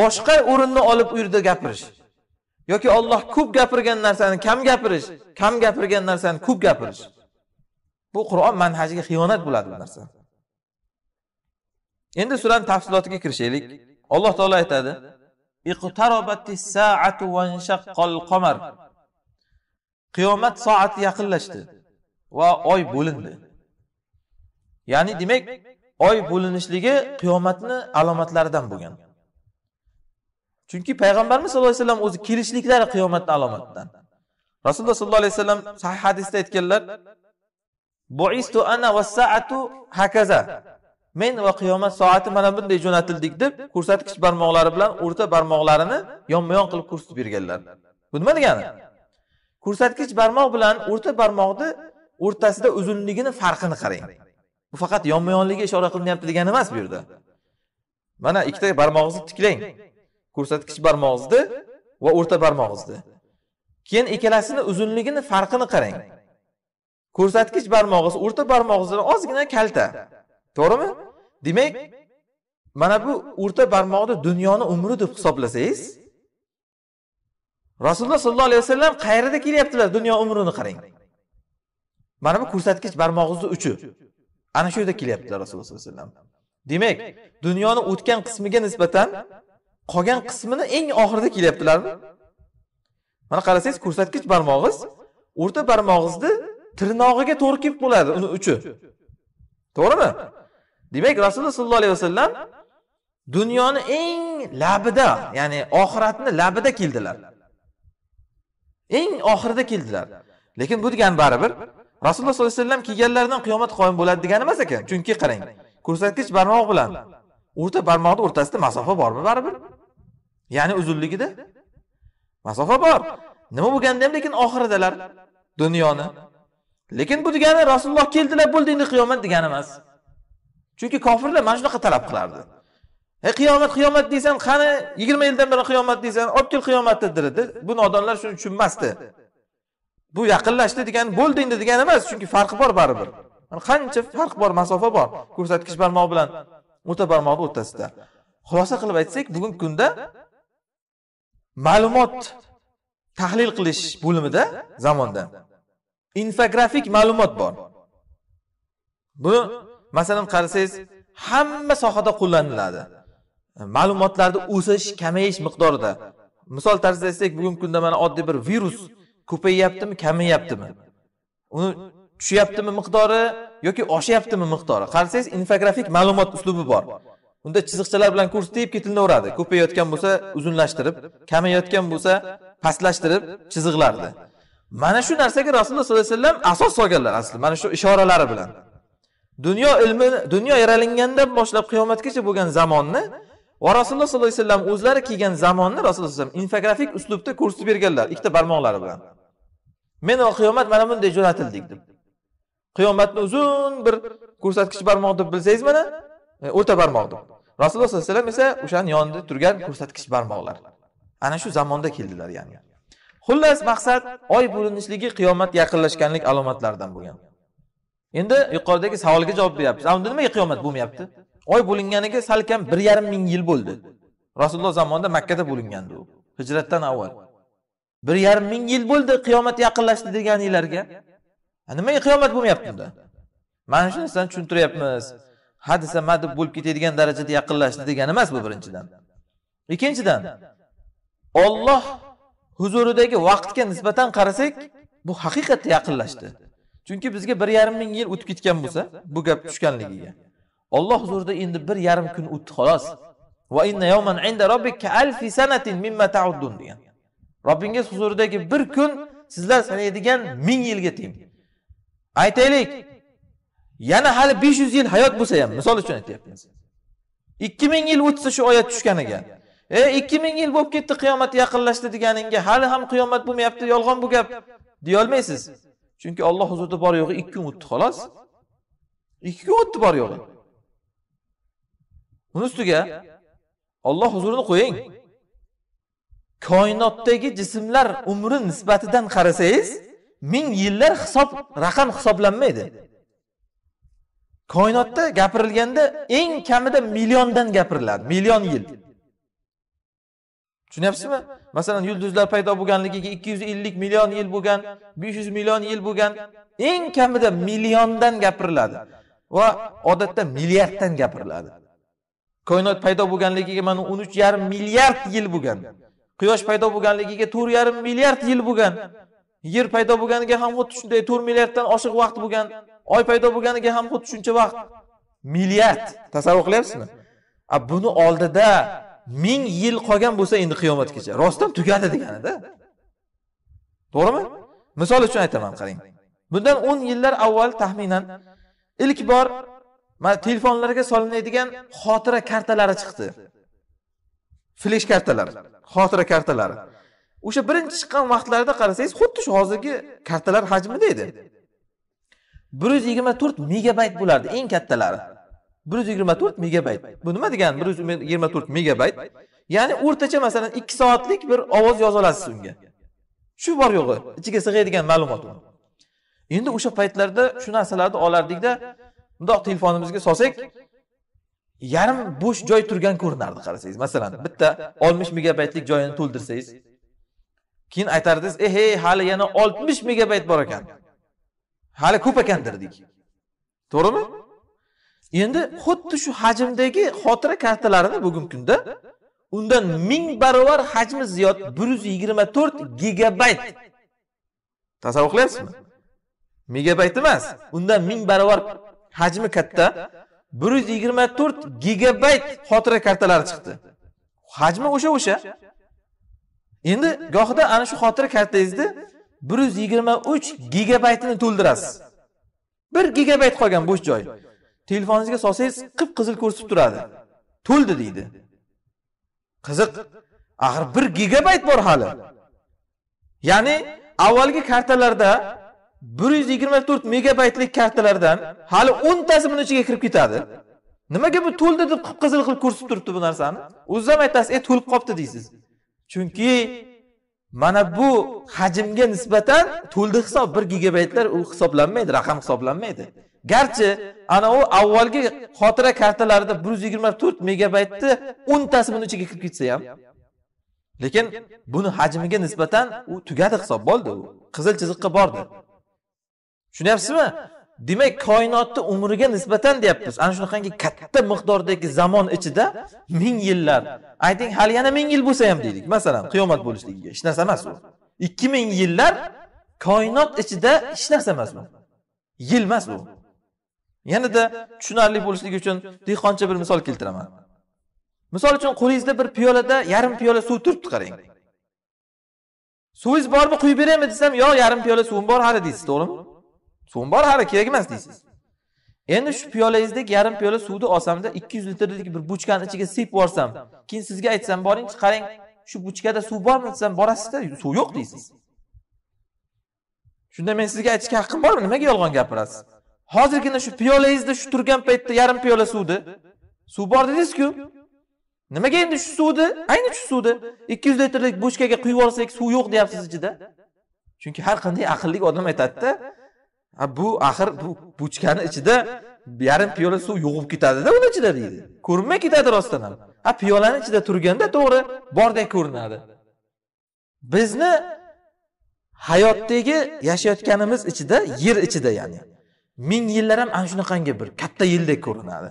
Speaker 1: boshqa o'rinni olib u yerda gapirish yoki olloh ko'p gapirgan narsani kam gapirish kam gapirgan narsani ko'p gapirish bu qur'on manhajiga xiyonat bo'ladi bu narsa endi surani tafsilotiga kirishaylik alloh taolo aytadi qiyomat soati yaqinlashdi va oy bo'lindi ya'ni demak oy bo'linishligi qiyomatni alomatlaridan bo'lgan chunki payg'ambarimiz sallallohu alayhi vasallam o'zi kelishliklari qiyomatni alomatidan rasululloh sollallohu alayhi vasallam sahih hadisda aytganlar boistu ana va saatu hakaza men va qiyomat soati mana bunday jo'natildik deb ko'rsatkich barmoqlari bilan o'rta barmoqlarini yonma yon qilib ko'rsatib berganlar bu nima degani ko'rsatkich barmoq bilan o'rta barmoqni o'rtasida uzunligini farqini qarang bu faqat yonma yonligiga ishora qilinyapti degani emas bu yerda mana ikkita barmog'ingizni tiklang ko'rsatkich barmog'ingizni va o'rta barmog'ingizni keyin ikkalasini uzunligini farqini qarang ko'rsatkich barmog'i o'rta barmog'izdan ozgina kalta to'g'rimi demak mana bu o'rta barmoqni dunyoni umri deb hisoblasangiz rasululloh sollallohu alayhi vasallam qayerda kelyaptilar dunyo umrini qarang mana bu ko'rsatkich barmog'ingizni uchi ana shu yerda kelyaptilar rasululloh sollallohu alayhi vasallam demak dunyoni o'tgan qismiga nisbatan qolgan qismini eng oxirida kelyaptilarmi mana qarasangiz ko'rsatkich barmog'iz o'rta barmog'izni tirnog'iga kelib bo'ladi uni uchi to'g'rimi demak rasululloh sollallohu alayhi vasallam dunyoni eng labida ya'ni oxiratni labida keldilar eng oxirida keldilar lekin bu degani baribir rasululloh sollallohu alayhi vasallam kelganlaridan qiyomat qoyim bo'ladi degani emas ekan chunki qarang ko'rsatkich barmoq bilan o'rta barmoqni o'rtasida masofa bormi baribir ya'ni uzunligida masofa bor nima bo'lganda ham lekin oxiridalar dunyoni lekin bu degani rasululloh keldilar bo'ldi endi qiyomat degani emas chunki kofirlar mana shunaqa talab qilardi e qiyomat qiyomat deysan qani yigirma yildan beri qiyomat deysan olib kel qiyomatni derdi bu nodonlar shuni tushunmasdi bu yaqinlashdi degani bo'ldi endi degani emas chunki farqi bor baribir qancha farq bor masofa bor ko'rsatkich barmoq bilan o'rta barmoqni o'rtasida xulosa qilib aytsak bugungi kunda ma'lumot tahlil qilish bo'limida zamonda infografik ma'lumot bor buni masalan qarasangiz hamma sohada qo'llaniladi ma'lumotlarni o'sish kamayish miqdorida misol tarzida aytsak bugungi kunda mana oddiy bir virus ko'payyaptimi kamayyaptimi uni tushyaptimi miqdori yoki oshyaptimi miqdori qarasangiz infografik ma'lumot uslubi bor unda chiziqchalar bilan ko'rsatib ketilaveradi ko'payayotgan bo'lsa uzunlashtirib kamayayotgan bo'lsa pastlashtirib chiziqlarni mana shu narsaga rasululloh sollallohu alayhi vasallam asos solganlar asli mana shu ishoralari bilan dunyo ilmi dunyo yaralingandan boshlab qiyomatgacha bo'lgan zamonni va rasululloh sollallohu alayhi vasallam o'zlari kelgan zamonni rasululloh alayhi vasallam infografik uslubda ko'rsatib berganlar ikkita barmoqlari bilan men va qiyomat mana bunday jo'natildik deb qiyomatni uzun bir ko'rsatkich barmoq deb bilsangiz mana e, o'rta barmoq deb rasululloh sollallohu alayhi vasallam esa o'shani yonida turgan ko'rsatkich barmoqlar ana shu zamonda keldilar ya'ni xullas maqsad oy bo'linishligi qiyomat yaqinlashganlik alomatlaridan bo'lgan endi yuqoridagi savolga javob beryapmiz unda nimaga qiyomat bo'lmayapti oy bo'linganiga salkam bir yarim ming yil bo'ldi rasululloh zamonida makkada bo'lingandi u hijratdan avval bir yarim ming yil bo'ldi qiyomat yaqinlashdi deganinglarga nimaga qiyomat bo'lmayapti unda mana shu narsani tushuntiryapmiz hadisa deb bo'lib ketadigan darajada yaqinlashdi degani emas bu birinchidan ikkinchidan olloh huzuridagi vaqtga nisbatan qarasak bu haqiqatda yaqinlashdi chunki bizga bir yarim ming yil o'tib ketgan bo'lsa bu gap tushganligiga olloh huzurida endi bir yarim kun o'tdi xolos degan robbingiz huzuridagi bir kun sizlar sanaydigan ming yilga teng aytaylik yana hali besh yuz yil hayot bo'lsa ham misol uchun aytyapmiz ikki ming yil o'tsa shu oyat tushganiga e ikki ming yil bo'lib ketdi qiyomat yaqinlashdi deganingga hali ham qiyomat bo'lmayapti yolg'on bu gap deyolmaysiz chunki olloh huzurida bor yo'g'i ikki kun o'tdi xolos ikki kun o'tdi bor yo'g'i buni ustiga olloh huzurini qo'ying koinotdagi jismlar umri nisbatidan qarasangiz ming yillar hisob raqam hisoblanmaydi koinotda gapirilganda eng kamida milliondan gapiriladi million yil tushunyapsizmi masalan yulduzlar paydo bo'lganligiga ikki yuz ellik million yil bo'lgan besh yuz million yil bo'lgan eng kamida milliondan gapiriladi va odatda milliarddan gapiriladi koinot paydo bo'lganligiga mana o'n uch yarim milliard yil bo'lgan quyosh paydo bo'lganligiga to'rt yarim milliard yil bo'lgan yer paydo bo'lganiga ham xuddi shunday to'rt milliarddan oshiq vaqt bo'lgan oy paydo bo'lganiga ham xuddi shuncha vaqt milliard tasavvur qilyapsizmi buni oldida ming yil qolgan bo'lsa endi qiyomatgacha rostdan tugadi deganida to'g'rimi misol uchun aytaman qarang bundan o'n yillar avval taxminan ilk bor mana telefonlarga solinadigan xotira kartalari chiqdi flesh kartalar xotira kartalari o'sha birinchi chiqqan vaqtlarida qarasangiz xuddi shu hozirgi kartalar hajmida edi bir yuz yigirma to'rt megabayt bo'lardi eng kattalari bir yuz yigirma to'rt megabayt bu nima degani bir yuz yigirma to'rt megabayt ya'ni o'rtacha masalan ikki soatlik bir ovoz yoza olasiz unga shu bor yo'g'i ichiga sig'adigan ma'lumot endi o'sha paytlarda shu narsalarni olardikda bundoq telefonimizga solsak yarim bo'sh joy turgan ko'rinardi qarasangiz masalan bitta oltmish megabaytlik joyini to'ldirsangiz keyin aytardingiz ehe eh, hali yana oltmish megabayt bor ekan hali ko'p ekan derdik to'g'rimi endi xuddi shu hajmdagi xotira kartalarini bugungi kunda undan ming barobar hajmi ziyod bir yuz yigirma to'rt gigabayt tasavvur qilyapsizmi megabayt emas undan ming barobar hajmi katta bir yuz yigirma to'rt gigabayt xotira kartalari chiqdi hajmi o'sha o'sha endi gohida ana shu xotira kartangizni bir yuz yigirma uch gigabaytini to'ldirasiz bir gigabayt qolgan bo'sh joy telefoningizga solsangiz qip qizil ko'rsatib turadi to'ldi deydi qiziq axir bir gigabayt bor hali ya'ni avvalgi kartalarda bir yuz yigirma to'rt megabaytlik kartalardan hali o'ntasi buni ichiga kirib ketadi nimaga bu to'ldi deb qip qizil qilib ko'rsatib turibdi bu narsani o'ziz ham aytasiz e to'lib qolibdi deysiz chunki mana bu hajmga nisbatan to'ldi hisob bir gigabaytlar u hisoblanmaydi raqam hisoblanmaydi garchi ana u avvalgi xotira kartalarida bir yuz yigirma to'rt megabaytni o'ntasi buni ichiga kirib ketsa ham lekin buni hajmiga nisbatan u tugadi hisob bo'ldi u qizil chiziqqa bordi tushunyapsizmi demak koinotni umriga nisbatan deyapmiz ana shunaqangi katta miqdordagi zamon ichida ming yillar ayting hali yana ming yil bo'lsa ham deylik masalan qiyomat bo'lishligiga hech narsa emas u ikki ming yillar koinot ichida hech narsa emas u yil emas u yanada tushunarli bo'lishligi uchun dehqoncha bir misol keltiraman misol uchun qo'lingizda bir piyolada yarim piyola suv turibdi qarang suvingiz bormi quyib beraymi desam yo'q yarim piyola suvim bor hali deysiz to'g'rimi suvim bor hali kerak emas deysiz endi shu piyolangizdagi yarim piyola suvni olsamda ikki yuz litrlik bir buchkani ichiga sepib yuborsam keyin sizga aytsam boring qarang shu buchkada suv bormi desam borasizda suv yo'q deysiz shunda men sizga aytishga haqqim bormi nimaga yolg'on gapirasiz hozirgina shu piyolangizda shu turgan paytda yarim piyola suvni suv bor dedingizku ku nimaga endi shu suvni ayni shu suvni ikki yuz litrlik bochkaga quyib yuborsak suv yo'q deyapsiz ichida chunki har qanday aqlli odam aytadida bu axir bu bochkani ichida yarim piyola suv yo'g'ib ketadida uni ichida deydi ko'rinmay ketadi rostdan ham ha piyolani ichida turganda to'g'ri bordek ko'rinadi bizni hayotdagi yashayotganimiz ichida yer ichida ya'ni ming yillar ham ana shunaqangi bir katta yildek ko'rinadi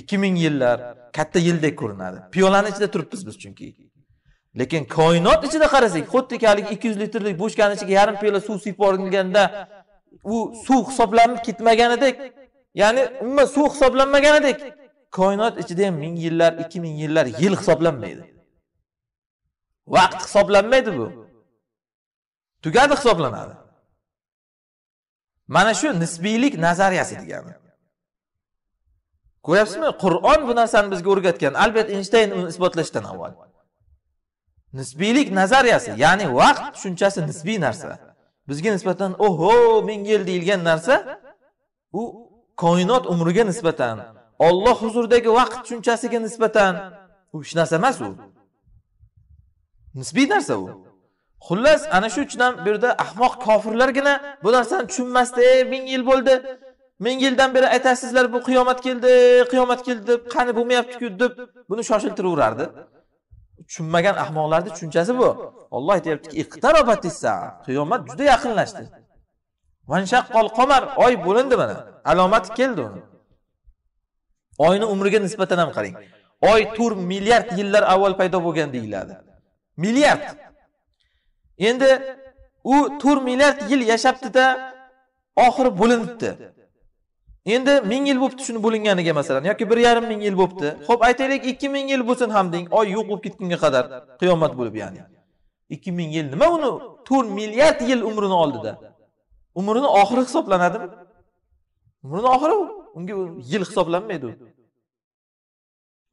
Speaker 1: ikki ming yillar katta yildek ko'rinadi piyolani ichida turibmiz biz chunki lekin koinot ichida qarasak xuddi haligi ikki yuz litrlik bochkani ichiga yarim piyola suv suyib borganda u suv hisoblanib ketmaganidek ya'ni umuman suv hisoblanmaganidek koinot ichida ham ming yillar ikki ming yillar yil hisoblanmaydi vaqt hisoblanmaydi bu tugadi hisoblanadi mana shu nisbiylik nazariyasi degani ko'ryapsizmi qur'on bu narsani bizga o'rgatgan albert eynshteyn uni isbotlashdan avval nisbiylik nazariyasi ya'ni vaqt tushunchasi nisbiy narsa bizga nisbatan oho ming yil deyilgan narsa u koinot umriga nisbatan olloh huzuridagi vaqt tushunchasiga nisbatan u hech narsa emas u nisbiy narsa u xullas ana shu uchun ham bu yerda ahmoq kofirlargina bu narsani tushunmasdi ey ming yil bo'ldi ming yildan beri aytasizlar bu qiyomat keldi qiyomat keldi deb qani bo'lmayaptiku deb buni shoshiltiraverardi tushunmagan ahmoqlarni tushunchasi bu olloh aytyaptiki qiyomat juda yaqinlashdi qomar oy bo'lindi mana alomati keldi uni oyni umriga nisbatan ham qarang oy to'rt milliard yillar avval paydo bo'lgan deyiladi milliard endi u to'rt milliard yil yashabdida oxiri bo'linibdi endi ming yil bo'libdi shuni bo'linganiga masalan yoki bir yarim ming yil bo'libdi ho'p aytaylik ikki ming yil bo'lsin ham deng oy yo'q bo'lib ketgunga qadar qiyomat bo'lib ya'ni ikki ming yil nima uni to'rt milliard yil umrini oldida umrini oxiri hisoblanadimi umrini oxiri u unga yil hisoblanmaydi u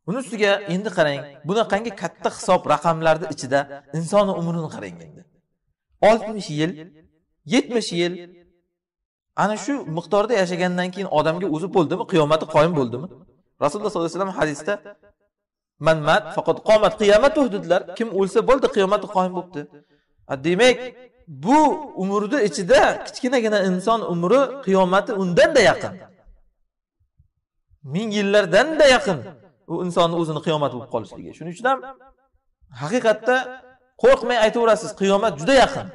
Speaker 1: buni ustiga endi qarang bunaqangi katta hisob raqamlarni ichida insonni umrini qarang endi oltmish yil yetmish yil ana shu miqdorda yashagandan keyin odamga o'zi bo'ldimi qiyomati qoyim bo'ldimi rasululloh sollallohu alayhi vasallam hadisda man mat faqat qomat qiyomat dedilar kim o'lsa bo'ldi qiyomati qoyim bo'libdi demak bu umrni ichida kichkinagina inson umri qiyomati undanda yaqin ming yillardanda yaqin u insonni o'zini qiyomati bo'lib qolishligi shuning uchun ham haqiqatda qo'rqmay aytaverasiz qiyomat juda yaqin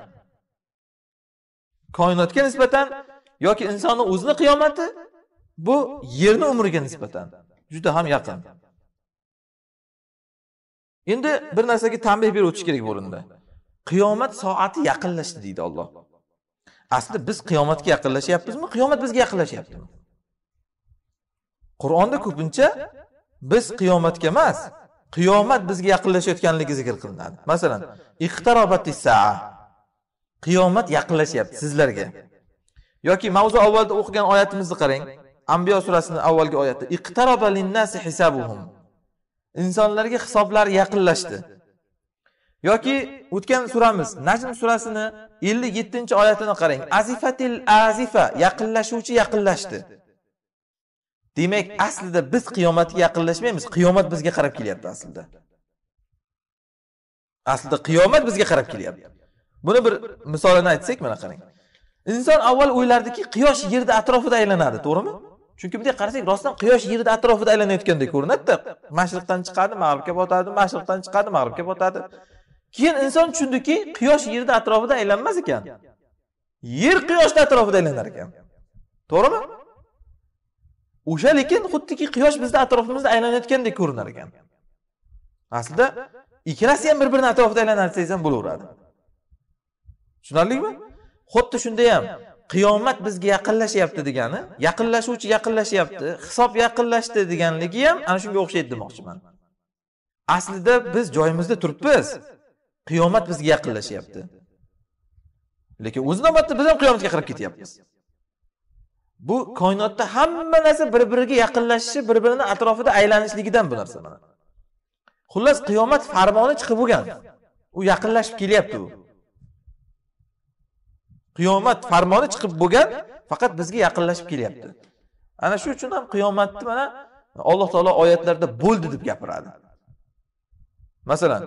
Speaker 1: koinotga nisbatan yoki insonni o'zini qiyomati bu yerni umriga nisbatan juda ham yaqin endi bir narsaga tanbeh berib o'tish kerak bu o'rinda qiyomat soati yaqinlashdi deydi olloh aslida biz qiyomatga yaqinlashyapmizmi qiyomat bizga yaqinlashyaptimi qur'onda ko'pincha biz qiyomatga emas qiyomat bizga yaqinlashayotganligi zikr qilinadi masalan saa qiyomat yaqinlashyapti sizlarga yoki mavzu avvalda o'qigan oyatimizni qarang ambiyo surasini avvalgi oyati iqtaroba linnasi hisabuhum insonlarga hisoblari yaqinlashdi yoki o'tgan suramiz najm surasini ellik yettinchi oyatini qarang azifatil azifa yaqinlashuvchi yaqinlashdi demak aslida biz qiyomatga yaqinlashmaymiz qiyomat bizga qarab kelyapti aslida aslida qiyomat bizga qarab kelyapti buni bir misolini aytsak mana qarang inson avval o'ylardiki quyosh yerni atrofida aylanadi to'g'rimi chunki bunday qarasak rostdan quyosh yerni atrofida aylanayotgandek ko'rinadida mashriqdan chiqadi mag'ribga botadi mashriqdan chiqadi mag'ribga botadi keyin inson tushundiki quyosh yerni atrofida aylanmas ekan yer quyoshni atrofida aylanar ekan to'g'rimi o'sha lekin xuddiki quyosh bizni atrofimizda aylanayotgandek ko'rinar ekan aslida ikkalasi ham bir birini atrofida aylanadi desangiz ham bo'laveradi tushunarlimi xuddi shunda ham qiyomat bizga yaqinlashyapti degani yaqinlashuvchi yaqinlashyapti hisob yaqinlashdi deganligi ham ana shunga o'xshaydi demoqchiman aslida biz joyimizda turibmiz qiyomat bizga yaqinlashyapti lekin o'z navbatida biz ham qiyomatga qarab ketyapmiz bu koinotda hamma narsa bir biriga yaqinlashishi bir birini atrofida aylanishligidan bu narsa mana xullas qiyomat farmoni chiqib bo'lgan u yaqinlashib kelyapti u qiyomat farmoni chiqib bo'lgan faqat bizga yaqinlashib kelyapti ana shu uchun ham qiyomatni mana alloh taolo oyatlarda bo'ldi deb gapiradi masalan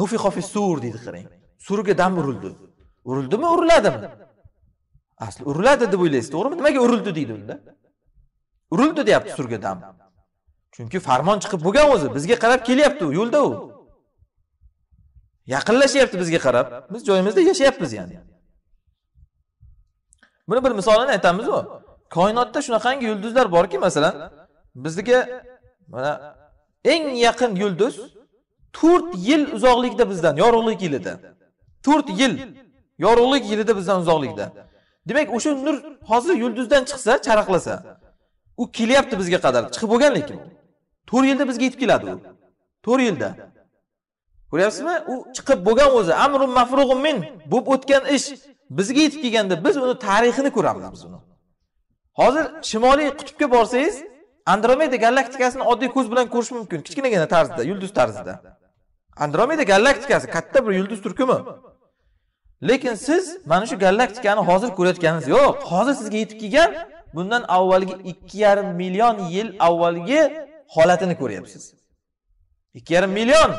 Speaker 1: nufi sur deydi qarang surga dam urildi urildimi uriladimi asli uriladi deb o'ylaysiz to'g'rimi nimaga urildi deydi unda urildi deyapti surga dam chunki farmon chiqib bo'lgan o'zi bizga qarab kelyapti u yo'lda u yaqinlashyapti bizga qarab biz joyimizda yashayapmiz ya'ni buni bir misolini aytamizu koinotda shunaqangi yulduzlar borki masalan bizniki mana eng yaqin yulduz to'rt yil uzoqlikda bizdan yorug'lik yilida to'rt yil yorug'lik yilida bizdan uzoqlikda demak o'sha nur hozir yulduzdan chiqsa charaqlasa u kelyapti bizga qadar chiqib bo'lgan lekin to'rt yilda bizga yetib keladi u to'rt yilda ko'ryapsizmi u chiqib bo'lgan o'zi amru mafrug'un min bo'lib o'tgan ish bizga yetib kelganda biz uni tarixini ko'ramiz biz uni hozir shimoliy qutbga borsangiz andromeda galaktikasini oddiy ko'z bilan ko'rish mumkin kichkinagina tarzda yulduz tarzida andromeda galaktikasi katta bir yulduz turkumi lekin siz mana shu galaktikani hozir ko'rayotganingiz yo'q hozir sizga yetib kelgan bundan avvalgi ikki yarim million yil avvalgi holatini ko'ryapsiz ikki yarim million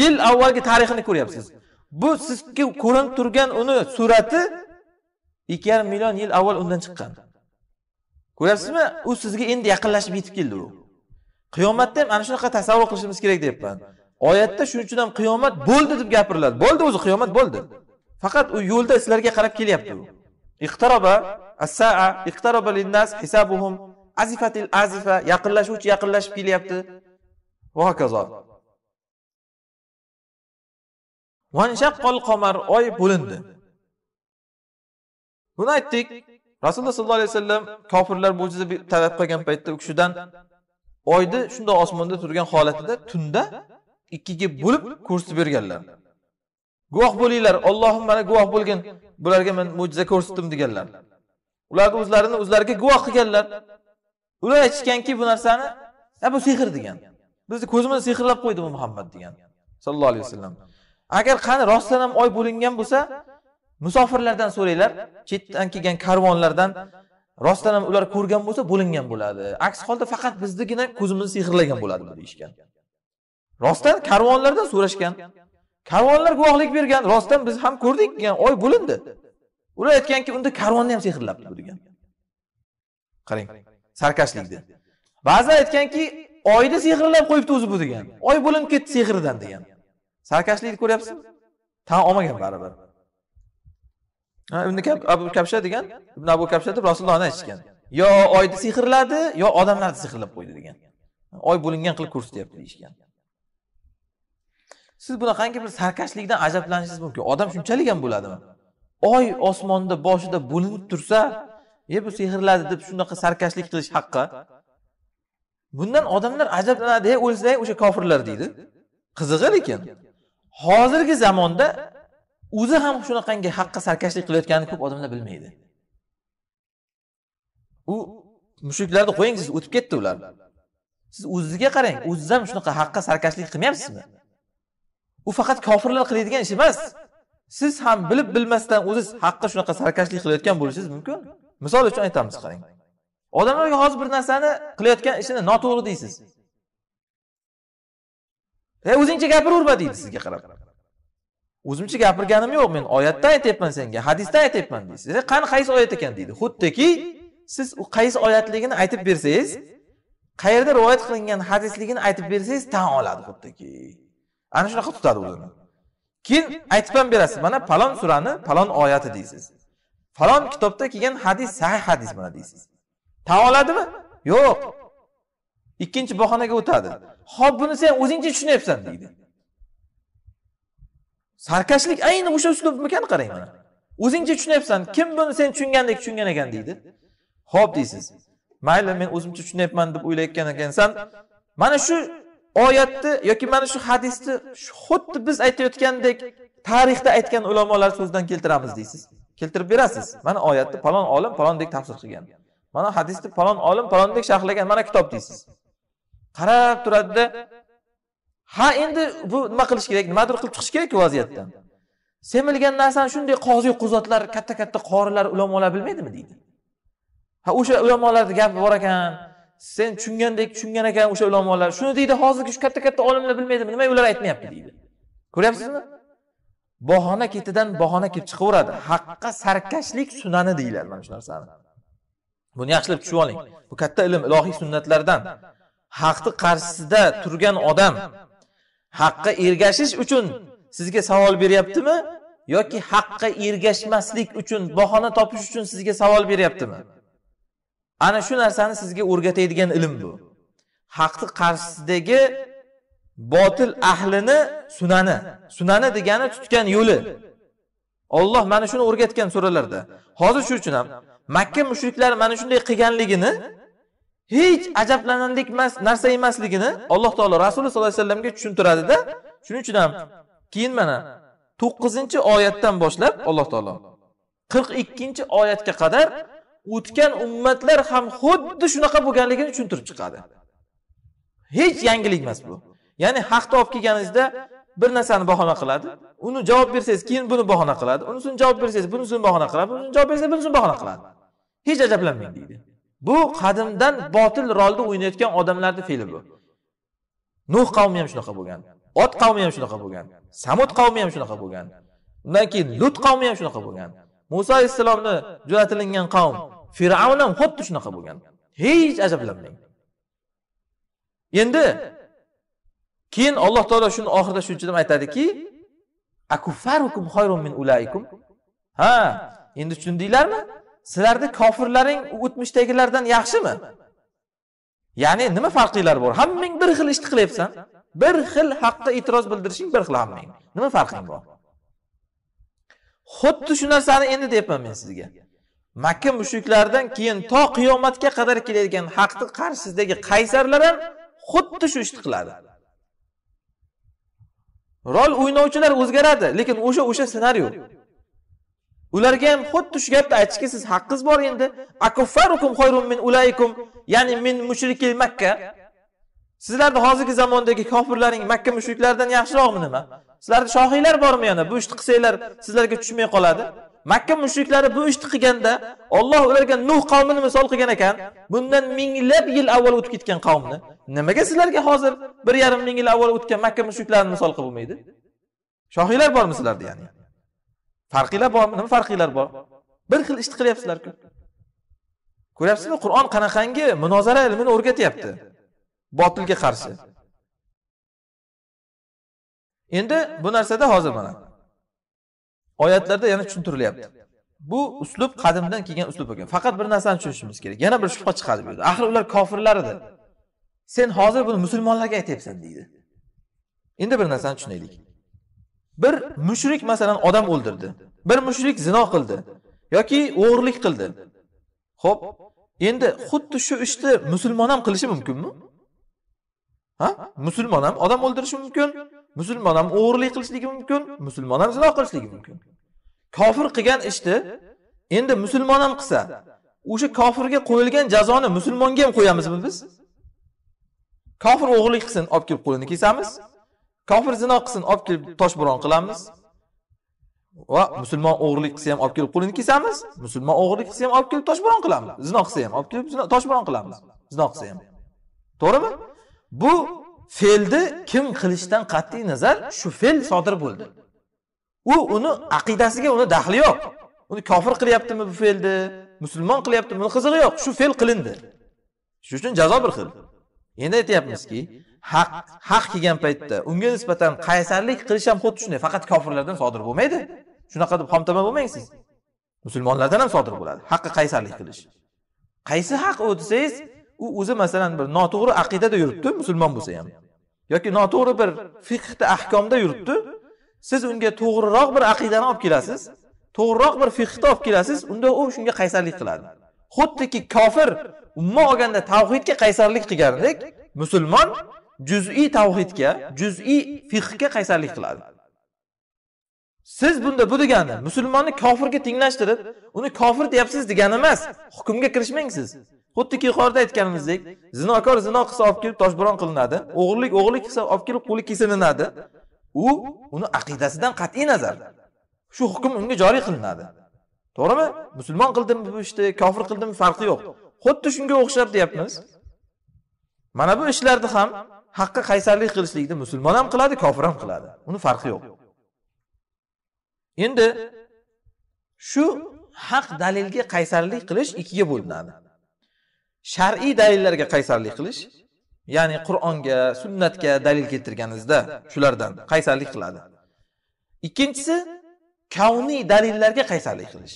Speaker 1: yil avvalgi tarixini ko'ryapsiz bu sizga ko'rinib turgan uni surati ikki yarim million yil avval undan chiqqan ko'ryapsizmi u sizga endi yaqinlashib yetib keldi u qiyomatda ham ana shunaqa tasavvur qilishimiz kerak deyapman oyatda shuning uchun ham qiyomat bo'ldi deb gapiriladi bo'ldi o'zi qiyomat bo'ldi faqat u yo'lda sizlarga qarab kelyapti u iqtaroba as-saa iqtaroba linnas hisabuhum azifatil azifa yaqinlashuvchi yaqinlashib kelyapti va hokazo vanshaqqol qamar oy bo'lindi buni aytdik rasululloh sollallohu alayhi vasallam kofirlar mo'jiza talab qilgan paytda u kishidan oyni shundoq osmonda turgan holatida tunda ikkiga bo'lib ko'rsatib berganlar guvoh bo'linglar ollohim mana guvoh bo'lgin bularga men mo'jiza ko'rsatdim deganlar ularni o'zlarini o'zlariga guvoh qilganlar ular aytishganki bu narsani bu sehr degan bizni ko'zimizni sehrlab qo'ydi bu muhammad degan sallallohu alayhi vasallam agar qani rostdan ham oy bo'lingan bo'lsa musofirlardan so'ranglar chetdan kelgan karvonlardan rostdan ham ular ko'rgan bo'lsa bo'lingan bo'ladi aks holda faqat biznigina ko'zimizni sehrlagan bo'ladi deyishgan rostdan karvonlardan so'rashgan karvonlar guvohlik bergan rostdan biz ham ko'rdik degan oy bo'lindi ular aytganki unda karvonni ham sehrlabdi degan qarang sarkashlikni ba'zilar aytganki oyni sehrlab qo'yibdi o'zi bu degan oy bo'linib ketdi sehrdan degan sarkashlikni ko'ryapsizmi tan olmagan baribir ibn abu kabsha degan ibn abu kabsha deb rasulullohni aytishgan yo oyni sehrladi yo odamlarni sehrlab qo'ydi degan oy bo'lingan qilib ko'rsatyapti deyishgan siz bunaqangi bir sarkashlikdan ajablanishingiz mumkin odam shunchalik ham bo'ladimi oy osmonda boshida bo'linib tursa e bu sehrladi deb shunaqa sarkashlik qilish haqqi bundan odamlar ajablanadi e o'lsa o'sha kofirlar deydi qizig'i lekin hozirgi zamonda o'zi ham shunaqangi haqqa sarkashlik qilayotganini ko'p odamlar bilmaydi u mushuklarni qo'ying siz o'tib ketdi ular siz o'zizga qarang o'ziz ham shunaqa haqqa sarkashlik qilmayapsizmi u faqat kofirlar qiladigan ish emas siz ham bilib bilmasdan o'ziz haqqa shunaqa sarkashlik qilayotgan bo'lishingiz mumkin misol uchun aytamiz qarang odamlarga hozir bir narsani qilayotgan ishini noto'g'ri deysiz e o'zingcha gapiraverma deydi sizga qarab o'zimcha gapirganim yo'q men oyatdan aytyapman senga hadisdan aytyapman deysiz qani qaysi oyat ekan deydi xuddiki siz u qaysi oyatligini aytib bersangiz qayerda rivoyat qilingan hadisligini aytib bersangiz tan oladi xuddiki ana shunaqa tutadi o'zini keyin aytib ham berasiz mana palon surani palon oyati deysiz falon kitobda kelgan hadis sahih hadis mana deysiz tan oladimi yo'q ikkinchi bahonaga o'tadi ho'p buni sen o'zingcha tushunyapsan deydi sarkashlik ayni o'sha uslubmikan qarang mana o'zingcha tushunyapsan kim buni sen tushungandek tushungan ekan deydi ho'p deysiz mayli men o'zimcha tushunyapman deb o'ylayotgan ekansan mana shu oyatni yoki mana shu hadisni xuddi biz aytayotgandek tarixda aytgan ulamolar so'zidan keltiramiz deysiz keltirib berasiz mana oyatni palon olim palondek tafsir qilgan mana hadisni palon olim palondek sharhlagan mana kitob deysiz qarab turadida ha endi bu nima qilish kerak nimadir qilib chiqish kerakku vaziyatdan semilgan narsani shunday qoziy quzotlar katta katta qorilar ulamolar bilmaydimi deydi ha o'sha ulamolarni gapi bor ekan sen tushungandek tushungan ekan o'sha ulamolar shuni deydi hozirgi shu katta katta olimlar bilmaydimi nimaga ular aytmayapti deydi ko'ryapsizmi bahona ketidan bahona kelib chiqaveradi haqqa sarkashlik sunani deyiladi mana shu narsani buni yaxshilab tushunib oling bu katta ilm ilohiy sunnatlardan haqni qarshisida turgan odam haqqa ergashish uchun sizga savol beryaptimi yoki haqqa ergashmaslik uchun bahona topish uchun sizga savol beryaptimi ana shu narsani sizga o'rgatadigan ilm bu haqni qarshisidagi botil ahlini sunani sunani degani tutgan yo'li olloh mana shuni o'rgatgan suralarda hozir shu uchun ham makka mushriklari mana shunday qilganligini hech ajablanarlik emas narsa emasligini alloh taolo rasululloh sollallohu alayhi vasallamga tushuntiradida shuning uchun ham keyin mana to'qqizinchi oyatdan boshlab alloh taolo qirq ikkinchi oyatga qadar o'tgan ummatlar ham xuddi shunaqa bo'lganligini tushuntirib chiqadi hech yangilik emas bu ya'ni haqni olib kelganingizda bir narsani bahona qiladi uni javob bersangiz keyin buni bahona qiladi unisini javob bersangiz bunisini bahona qiladi bunisini javob bersangiz bunisini bahona qiladi hech ajablanmang deydi bu qadimdan botil rolni o'ynayotgan odamlarni fe'li bu nuh qavmi ham shunaqa bo'lgan ot qavmi ham shunaqa bo'lgan samud qavmi ham shunaqa bo'lgan undan keyin lut qavmi ham shunaqa bo'lgan muso alayhissalomni jo'natilingan qavm fir'avn ham xuddi shunaqa bo'lgan hech ajablanmang endi keyin alloh taolo shuni oxirida shunchadam aytadiki min ulaikum ha endi tushundinglarmi sizlarni kofirlaring o'tmishdagilardan yaxshimi ya'ni nima farqinglar bor hammang bir xil ishni qilyapsan bir xil haqqa e'tiroz bildirishing bir xil hammang nima farqing bor xuddi shu narsani endi deyapman men sizga makka mushuklaridan keyin to qiyomatga qadar keladigan haqni qarshisidagi qaysarlar ham xuddi shu ishni qiladi rol o'ynovchilar o'zgaradi lekin o'sha o'sha ssenariy ularga ham xuddi shu gapni aytishga siz haqqingiz bor endi min ulaykum ya'ni min mushrikil makka sizlarni hozirgi zamondagi kofirlaring makka mushriklaridan yaxshiroqmi nima sizlarda shohiylar bormi yana bu ishni qilsanglar sizlarga tushmay qoladi makka mushriklari bu ishni qilganda olloh ularga nuh qavmini misol qilgan ekan bundan minglab yil avval o'tib ketgan qavmni nimaga sizlarga hozir bir yarim ming yil avval o'tgan makka mushriklarini misol qilib bo'lmaydi shohinglar bormi sizlarda ya'ni farqinglar bormi nima farqinglar bor bir xil ishni qilyapsizlarku ko'ryapsizmi qur'on qanaqangi munozara ilmini o'rgatyapti botilga qarshi endi bu narsada hozir mana oyatlarda yana tushuntirilyapti bu uslub qadimdan kelgan uslub bo'lgan faqat bir narsani tushunishimiz kerak yana bir shubha chiqadi bu yerda axir ular kofirlar edi sen hozir buni musulmonlarga aytyapsan deydi endi bir narsani tushunaylik bir mushrik masalan odam o'ldirdi bir mushrik zino qildi yoki o'g'irlik qildi ho'p endi xuddi shu ishni musulmon ham qilishi mumkinmi ha musulmon ham odam o'ldirishi mumkin musulmon ham o'g'irlik qilishligi mumkin musulmon ham zino qilishligi mumkin kofir qilgan ishni endi musulmon ham qilsa o'sha kofirga qo'yilgan jazoni musulmonga ham qo'yamizmi biz kofir o'g'irlik qilsin olib kelib qo'lini kesamiz kofir zino qilsin olib kelib toshbo'ron qilamiz va musulmon o'g'irlik qilsa ham olib kelib qo'lini kesamiz musulmon o'g'irlik qilsa ham olib kelib toshbo'ron qilamiz zino qilsa ham olib kelib toshbo'ron qilamiz zino qilsa ham to'g'rimi bu fe'lni kim qilishdan qat'iy nazar shu fe'l sodir bo'ldi u uni aqidasiga uni daxli yo'q uni kofir qilyaptimi bu fe'lni musulmon qilyaptimi buni qizig'i yo'q shu fe'l qilindi shuning uchun jazo bir xil endi aytyapmizki haq haq kelgan paytda unga nisbatan qaysarlik qilish ham xuddi shunday faqat kofirlardan sodir bo'lmaydi shunaqa deb xomtama bo'lmang siz musulmonlardan ham sodir bo'ladi haqqa qaysarlik qilish qaysi haq u desangiz u o'zi masalan bir noto'g'ri aqidada yuribdi musulmon bo'lsa ham yoki noto'g'ri bir fiqda ahkomda yuribdi siz unga to'g'riroq bir aqidani olib kelasiz to'g'riroq bir fiqni olib kelasiz unda u shunga qaysarlik qiladi xuddiki kofir umuman olganda tavhidga qaysarlik qilgandek musulmon juz'iy tavhidga juz'iy fiqhga qaysarlik qiladi siz bunda bu degani musulmonni kofirga tenglashtirib uni kofir deyapsiz degani emas hukmga kirishmang siz xuddiki yuqorida aytganimizdek zinokor zino qilsa olib kelib toshbiron qilinadi o'g'irlik o'g'irlik qilsa olib kelib qo'li kesilinadi u uni aqidasidan qat'iy nazar shu hukm unga joriy qilinadi to'g'rimi musulmon qildim bu ishni işte, kofir qildimi farqi yo'q xuddi shunga o'xshab deyapmiz mana bu ishlarni ham haqqa qaysarlik qilishlikni musulmon ham qiladi kofir ham qiladi uni farqi yo'q endi shu haq dalilga qaysarlik qilish ikkiga bo'linadi shar'iy dalillarga qaysarlik qilish ya'ni qur'onga sunnatga dalil keltirganingizda shulardan qaysarlik qiladi ikkinchisi kavniy dalillarga qaysarlik qilish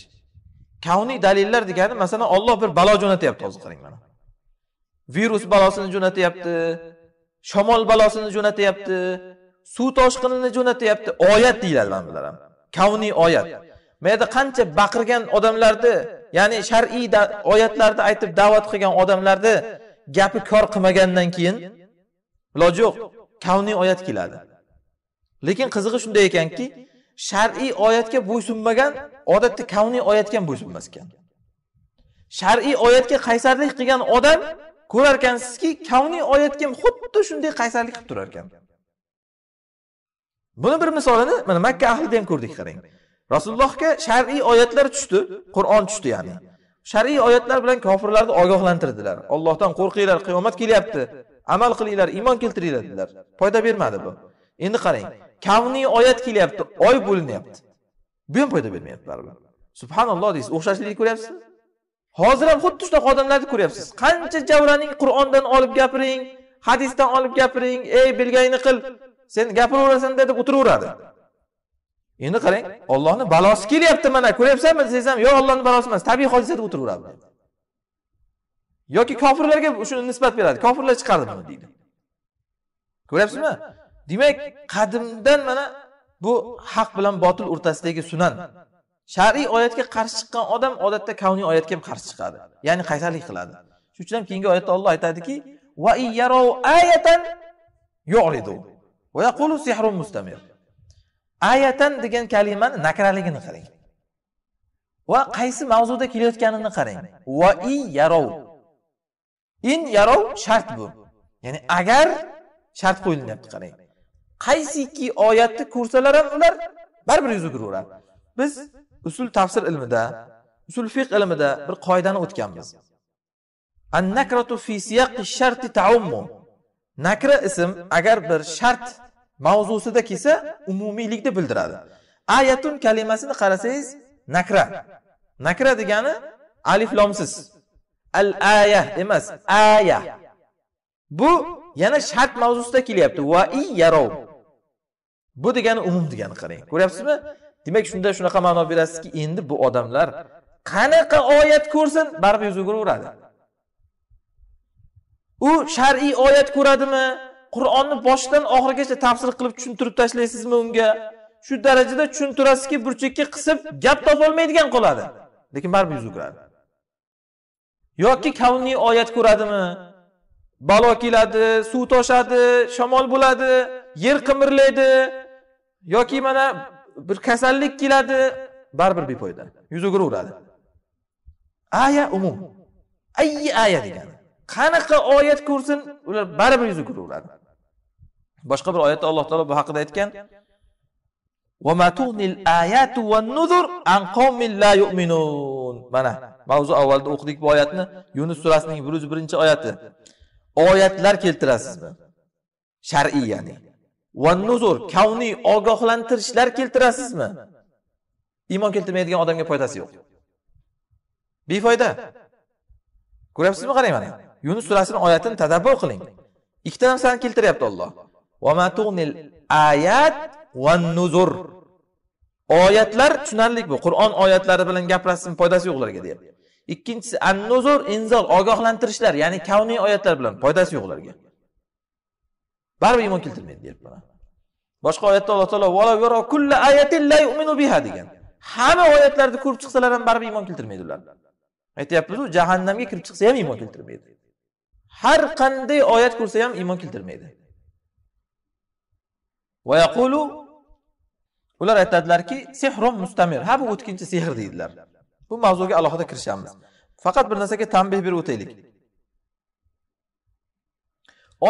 Speaker 1: kavniy dalillar degani masalan olloh bir balo jo'natyapti hozir qarang mana virus balosini jo'natyapti shamol balosini jo'natyapti suv toshqinini jo'natyapti oyat deyiladi mana bular ham kavniy oyat mana yerda qancha baqirgan odamlarni ya'ni shar'iy oyatlarda aytib da'vat qilgan odamlarni gapi kor qilmagandan keyin iloji yo'q kavniy oyat keladi lekin qizig'i shunday ekanki shar'iy oyatga bo'ysunmagan odatda kavniy oyatga ham bo'ysunmas ekan shar'iy oyatga qaysarlik qilgan odam ko'rarkansizki kavniy oyatga ham xuddi shunday qaysarlik qilib turar ekan buni bir misolini mana makka ahlida ham ko'rdik qarang rasulullohga shar'iy oyatlar tushdi qur'on tushdi ya'ni shar'iy oyatlar bilan kofirlarni ogohlantirdilar ollohdan qo'rqinglar qiyomat kelyapti amal qilinglar iymon keltiringlar dedilar foyda bermadi bu endi qarang kavniy oyat kelyapti oy bo'linyapti bu ham foyda bermayapti baribir subhanalloh deysiz o'xshashlikni ko'ryapsizmi hozir ham xuddi shunaqa odamlarni ko'ryapsiz qancha javraning qur'ondan olib gapiring hadisdan olib gapiring ey bilganingni qil sen gapiraverasan deb o'tiraveradi endi qarang ollohni balosi kelyapti mana ko'ryapsanmi desangiz ham yo'q ollohni balosi emas tabiiy hodisa deb o'tiraveradi yoki kofirlarga shuni nisbat beradi kofirlar chiqardi buni deydi ko'ryapsizmi demak qadimdan mana bu haq bilan botil o'rtasidagi sunan shar'iy oyatga qarshi chiqqan odam odatda kavniy oyatga ham qarshi chiqadi ya'ni qaysarlik qiladi shuning uchun ham keyingi oyatda olloh aytadiki va ayatan yu'ridu va yaqulu sihrun mustamir ayatan degan kalimani nakraligini qarang va qaysi mavzuda kelayotganini qarang va i yarov in yarov shart bu ya'ni agar shart qo'yilyapti qarang qaysiki oyatni ko'rsalar ham ular baribir yuz o'giraveradi biz usul tafsir ilmida usul fiq ilmida bir qoidani o'tganmiz nakratu fi siyaqi sharti nakra ism agar bir shart mavzusida kelsa umumiylikni bildiradi ayatun kalimasini qarasangiz nakra nakra degani alif lomsiz al aya emas aya bu yana shart mavzusida kelyapti va i yarov bu degani umum degani qarang ko'ryapsizmi demak shunda shunaqa ma'no berasizki endi bu odamlar qanaqa oyat ko'rsin baribir yuz o'giraveradi u shar'iy oyat ko'radimi qur'onni boshidan oxirigacha tafsir qilib tushuntirib tashlaysizmi unga shu darajada tushuntirasizki burchakka qisib gap topolmaydigan qoladi lekin baribir yuz o'giradi yoki kavniy oyat ko'radimi balo keladi suv toshadi shamol bo'ladi yer qimirlaydi yoki mana bir kasallik keladi baribir befoyda yuz o'giraveradi aya umum ayi aya degani qanaqa oyat ko'rsin ular baribir yuz o'giraveradi boshqa bir oyatda alloh taolo bu haqida aytgan mana mavzu avvalda o'qidik bu oyatni yunus surasining bir yuz birinchi oyati oyatlar keltirasizmi shar'iy ya'ni va nuzur kavniy ogohlantirishlar keltirasizmi iymon keltirmaydigan odamga foydasi yo'q befoyda ko'ryapsizmi qarang mana yunus surasini oyatini tadabbur qiling ikkita narsani keltiryapti olloh ayat va nuzur oyatlar tushunarli bu qur'on oyatlari bilan gaplashishni foydasi yo'q ularga deyapti ikkinchisi an nuzur inzol ogohlantirishlar ya'ni kavniy oyatlar bilan foydasi yo'q ularga baribir iymon keltirmaydi deyapti mana boshqa oyatda alloh taolo degan hamma oyatlarni ko'rib chiqsalar ham baribir iymon keltirmaydi ular aytyapmizu jahannamga kirib chiqsa ham iymon keltirmaydi har qanday oyat ko'rsa ham iymon keltirmaydi va ular aytadilarki sehrun mustamir ha bu o'tkinchi sehr deydilar bu mavzuga alohida kirishamiz faqat bir narsaga tanbeh berib o'taylik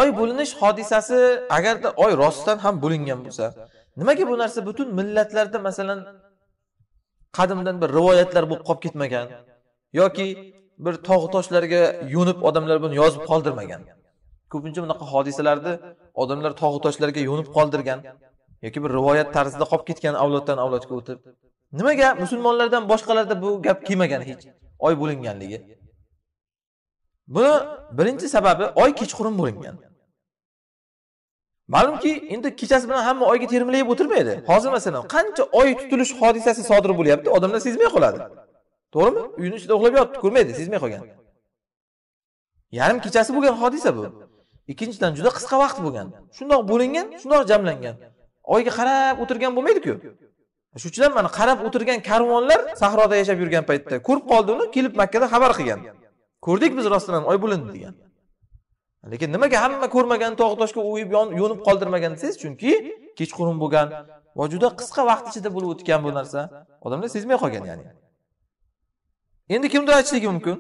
Speaker 1: oy bo'linish hodisasi agarda oy rostdan ham bo'lingan bo'lsa nimaga bu narsa butun millatlarda masalan qadimdan bir rivoyatlar bo'lib qolib ketmagan yoki bir tog' toshlarga yo'nib odamlar buni yozib qoldirmagan ko'pincha bunaqa hodisalarni odamlar tog'u toshlarga yo'nib qoldirgan yoki bir rivoyat tarzida qolib ketgan avloddan avlodga o'tib nimaga musulmonlardan boshqalarda bu gap kelmagan hech oy bo'linganligi buni birinchi sababi oy kechqurun bo'lingan ma'lumki endi kechasi bilan hamma oyga termilayib o'tirmaydi hozir masalan qancha oy tutilish hodisasi sodir bo'lyapti odamlar sezmay qoladi to'g'rimi uyni ichida uxlab yotibdi ko'rmaydi sezmay qolgan yarim kechasi bo'lgan hodisa bu ikkinchidan juda qisqa vaqt bo'lgan shundoq bo'lingan shundoq jamlangan oyga qarab o'tirgan bo'lmaydiku shuning uchun ham mana qarab o'tirgan karvonlar sahroda yashab yurgan paytda ko'rib qoldi uni kelib makkada xabar qilgan ko'rdik biz rostdan ham oy bo'lindi degan lekin nimaga hamma ko'rmagan tog' toshga o'yib yo'nib qoldirmagan desangiz chunki kechqurun bo'lgan va juda qisqa vaqt ichida bo'lib o'tgan bu narsa odamlar sezmay qolgan ya'ni endi kimdir aytishligi mumkin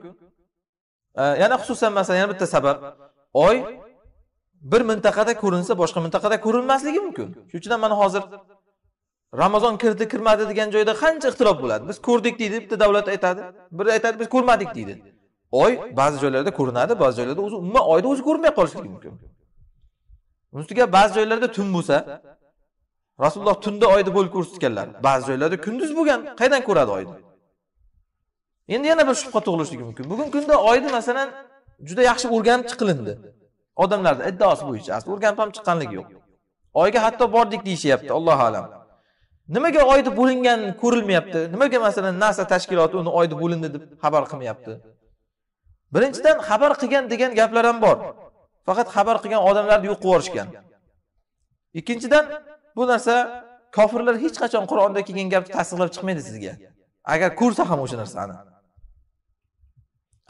Speaker 1: yana xususan masalan yana bitta sabab oy bir mintaqada ko'rinsa boshqa mintaqada ko'rinmasligi mumkin shuning uchun ham mana hozir ramazon kirdi kirmadi degan joyda qancha ixtilof bo'ladi biz ko'rdik deydi bitta davlat aytadi biri aytadi biz ko'rmadik deydi oy ba'zi joylarda ko'rinadi ba'zi joylarda o'zi umuman oyni o'zi ko'rinmay qolishligi mumkin ustiga ba'zi joylarda tun bo'lsa rasululloh tunda oyni bo'lib ko'rsatganlar ba'zi joylarda kunduz bo'lgan qayerdan ko'radi oyni endi yana bir shubha tug'ilishligi mumkin bugungi kunda oyni masalan juda yaxshi o'rganib chiqilindi odamlarni iddaosi bo'yicha asli o'rganib ham chiqqanligi yo'q oyga hatto bordik deyishyapti allohu alam nimaga oy deb bo'lingan ko'rilmayapti nimaga masalan nasa tashkiloti uni oy deb bo'lindi deb xabar qilmayapti birinchidan xabar qilgan degan gaplar ham bor faqat xabar qilgan odamlarni yo'q qilib yuborishgan ikkinchidan bu narsa kofirlar hech qachon qur'onda kelgan gapni tasdiqlab chiqmaydi sizga agar ko'rsa ham o'sha narsani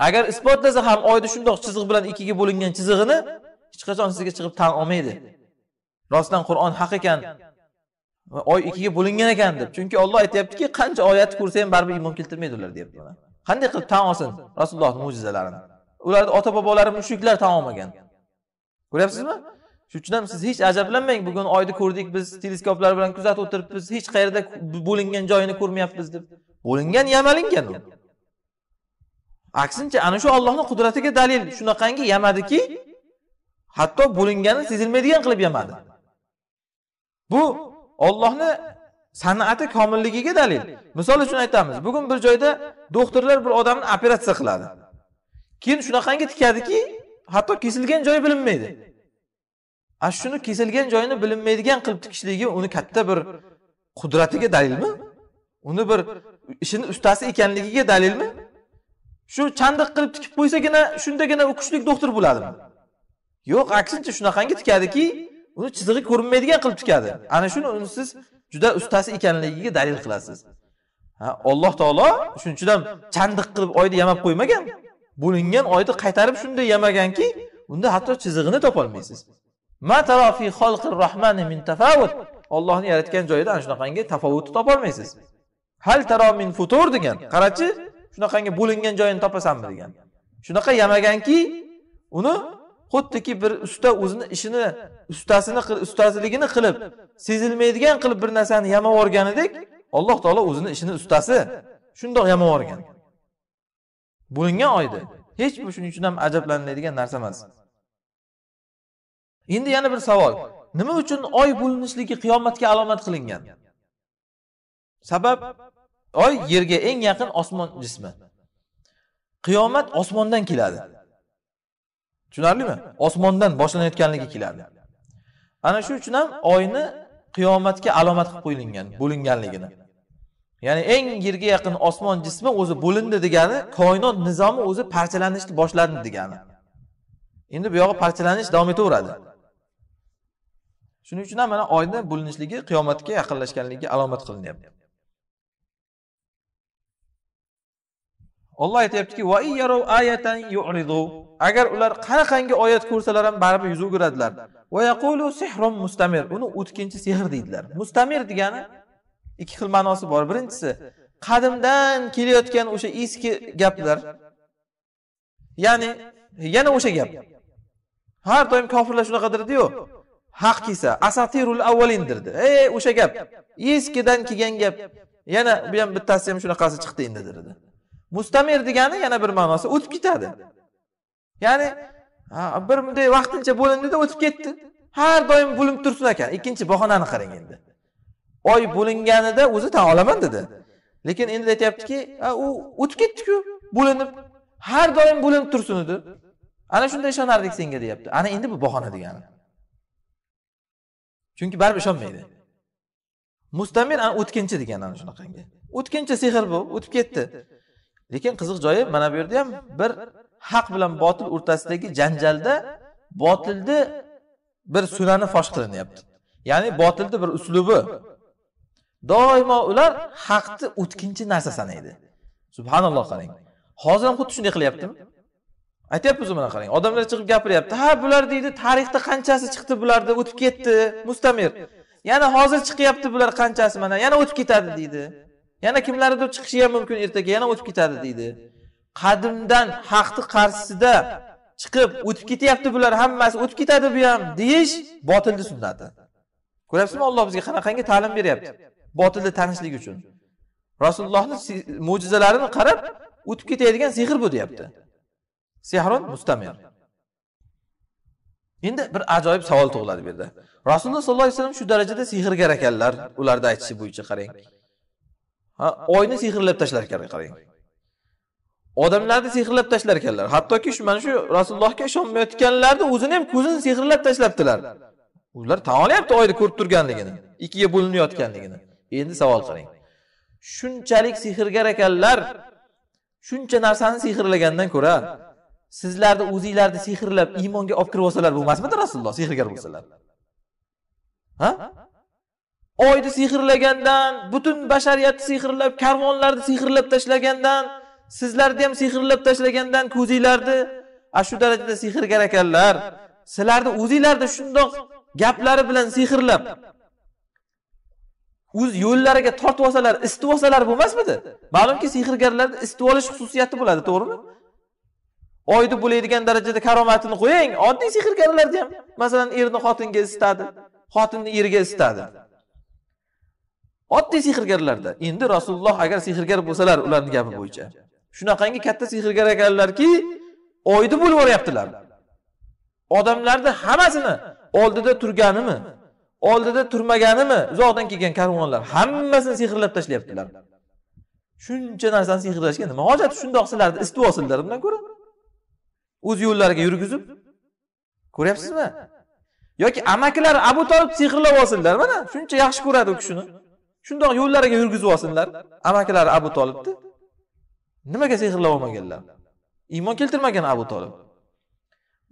Speaker 1: agar isbotlasa ham oyni shundoq chiziq bilan ikkiga bo'lingan chizig'ini hech qachon sizga chiqib tan olmaydi rostdan qur'on haq ekan oy ikkiga bo'lingan ekan deb chunki olloh aytyaptiki qancha oyatni ko'rsa ham baribir iymon keltirmaydi ular deyapti mana qanday qilib tan olsin rasulullohni mo'jizalarini ularni ota bobolari mushuklar tan olmagan ko'ryapsizmi shuning uchun ham siz hech ajablanmang bugun oyni ko'rdik biz teleskoplar bilan kuzatib o'tiribmiz hech qayerda bo'lingan joyini ko'rmayapmiz deb bo'lingan yamalingan u aksincha ana shu allohni qudratiga dalil shunaqangi yamadiki hatto bo'lingani sezilmaydigan qilib yamadi bu ollohni san'ati komilligiga dalil misol uchun aytamiz bugun bir joyda doktorlar bir odamni operatsiya qiladi keyin shunaqangi tikadiki hatto kesilgan joyi bilinmaydi ana shuni kesilgan joyini bilinmaydigan qilib tikishligi uni katta bir qudratiga dalilmi uni bir ishini ustasi ekanligiga dalilmi shu chandiq qilib tikib qo'ysagina shundagina u kuchlik doktor bo'ladimi yo'q aksincha shunaqangi tikadiki uni chizig'i ko'rinmaydigan qilib tikadi ana shuni uni siz juda ustasi ekanligiga dalil qilasiz alloh taolo shuning uchun ham chandiq qilib oyni yamab qo'ymagan bo'lingan oyni qaytarib shunday yamaganki unda hatto chizig'ini topolmaysiz ollohni yaratgan joyida ana shunaqangi tafovutni topolmaysiz hal taro min futur degan qarachi shunaqangi bo'lingan joyini topasanmi degan shunaqa yamaganki uni xuddiki bir usta o'zini ishini ustasini ustasiligini qilib sezilmaydigan qilib bir narsani yamab yuborganidek alloh taolo o'zini ishini ustasi shundoq yamab yuborgan bo'lingan oyda hech bir shuning uchun ham ajablaniladigan narsa emas endi yana bir savol nima uchun oy bo'linishligi qiyomatga alomat qilingan sabab oy yerga eng yaqin osmon jismi qiyomat osmondan keladi tushunarlimi osmondan boshlanayotganligi keladi ana shu uchun ham oyni qiyomatga alomat qilib qo'yilgan bo'linganligini ya'ni eng yerga yaqin osmon jismi o'zi bo'lindi degani koinot nizomi o'zi parchalanishni boshladi degani endi bu yog'i parchalanish davom etaveradi shuning uchun ham mana oyni bo'linishligi qiyomatga yaqinlashganligiga alomat qilinyapti olloh aytyaptiki agar ular qanaqangi oyat ko'rsalar ham baribir yuz o'giradilar mustamir uni o'tkinchi sehr deydilar mustamir degani ikki xil ma'nosi bor birinchisi qadimdan kelayotgan o'sha eski gaplar ya'ni yana o'sha gap har doim kofirlar shunaqa dirdiyu haq kelsa asatirul avvalin dirdi ey o'sha gap eskidan kelgan gap yana bu ham bittasi ham shunaqasi chiqdi endi dedi mustamir degani yana bir ma'nosi o'tib ketadi ya'ni bir bunday vaqtincha bo'lindida o'tib ketdi har doim bo'linib tursin ekan ikkinchi bahonani qarang endi oy bo'linganida o'zi tan olaman dedi lekin endi aytyaptiki u o'tib ketdiku bo'linib har doim bo'linib tursin edi ana shunda ishonardik senga deyapti ana endi bu bahona degani chunki baribir ishonmaydi mustamir o'tkinchi degani ana shunaqangi o'tkinchi sehr bu o'tib ketdi lekin qiziq joyi mana bu yerda ham bir haq bilan botil o'rtasidagi janjalda botilni bir sunani fosh qilinyapti ya'ni botilni bir uslubi doimo ular haqni o'tkinchi narsa sanaydi subhanalloh qarang hozir ham xuddi shunday qilyaptimi aytyapmiz mana qarang odamlar chiqib gapiryapti ha bular deydi tarixda qanchasi chiqdi bularni o'tib ketdi mustamir yana hozir chiqyapti bular qanchasi mana yana o'tib ketadi deydi yana kimlardir chiqishi ham mumkin ertaga yana o'tib ketadi deydi qadimdan haqni qarshisida chiqib o'tib ketyapti bular hammasi o'tib ketadi bu ham deyish botilni sunnati ko'ryapsizmi olloh bizga qanaqangi ta'lim beryapti botilni tanishlik uchun rasulullohni mo'jizalarini qarab o'tib ketadigan sehr bu deyapti sehrun mustamir endi bir ajoyib savol tug'iladi bu yerda rasululloh sollallohu alayhi vasallam shu darajada sehrgar ekanlar ularni aytishi bo'yicha qarang oyni sehrlab tashlar ekan qarang odamlarni sehrlab tashlar ekanlar hattoki shu mana shu rasulullohga ishonmayotganlarni o'zini ham ko'zini sehrlab tashlabdilar ular tan olyapti oyni ko'rib turganligini ikkiga bo'linayotganligini endi savol qarang shunchalik sehrgar ekanlar shuncha narsani sehrlagandan ko'ra sizlarni o'zinglarni sehrlab iymonga olib kirib olsalar bo'lmasmidi rasululloh sehrgar bo'lsalar ha oyni sehrlagandan butun bashariyatni sehrlab karvonlarni sehrlab tashlagandan sizlarni ham sehrlab tashlagandan ko'zinglarni ana shu darajada sehrgar ekanlar sizlarni o'zinglarni shundoq gaplari bilan sehrlab o'z yo'llariga tortib olsalar isitib olsalar bo'lmasmidi ma'lumki sehrgarlarni isitib olish xususiyati bo'ladi to'g'rimi oyni bo'laydigan darajada karomatini qo'ying oddiy sehrgarlarni ham masalan erni xotinga isitadi xotinni eriga isitadi oddiy sehrgarlarda endi rasululloh agar sehrgar bo'lsalar ularni gapi bo'yicha shunaqangi katta sehrgar ekanlarki oyni bo'lib yuboryaptilar odamlarni hammasini oldida turganimi oldida turmaganimi uzoqdan kelgan karvonlar hammasini sehrlab tashlayaptilar shuncha narsani sehrlashga nima hojat shundoq sizlarni isitib olsinlar undan ko'ra o'z yo'llariga yurgizib ko'ryapsizmi yoki amakilar abu tolib sehrlab olsinlar mana shuncha yaxshi ko'radi u kishini shundoq yo'llariga yurgizib olsinlar amakilari abu tolibni nimaga sehrlab olmaganlar iymon keltirmagan abu tolib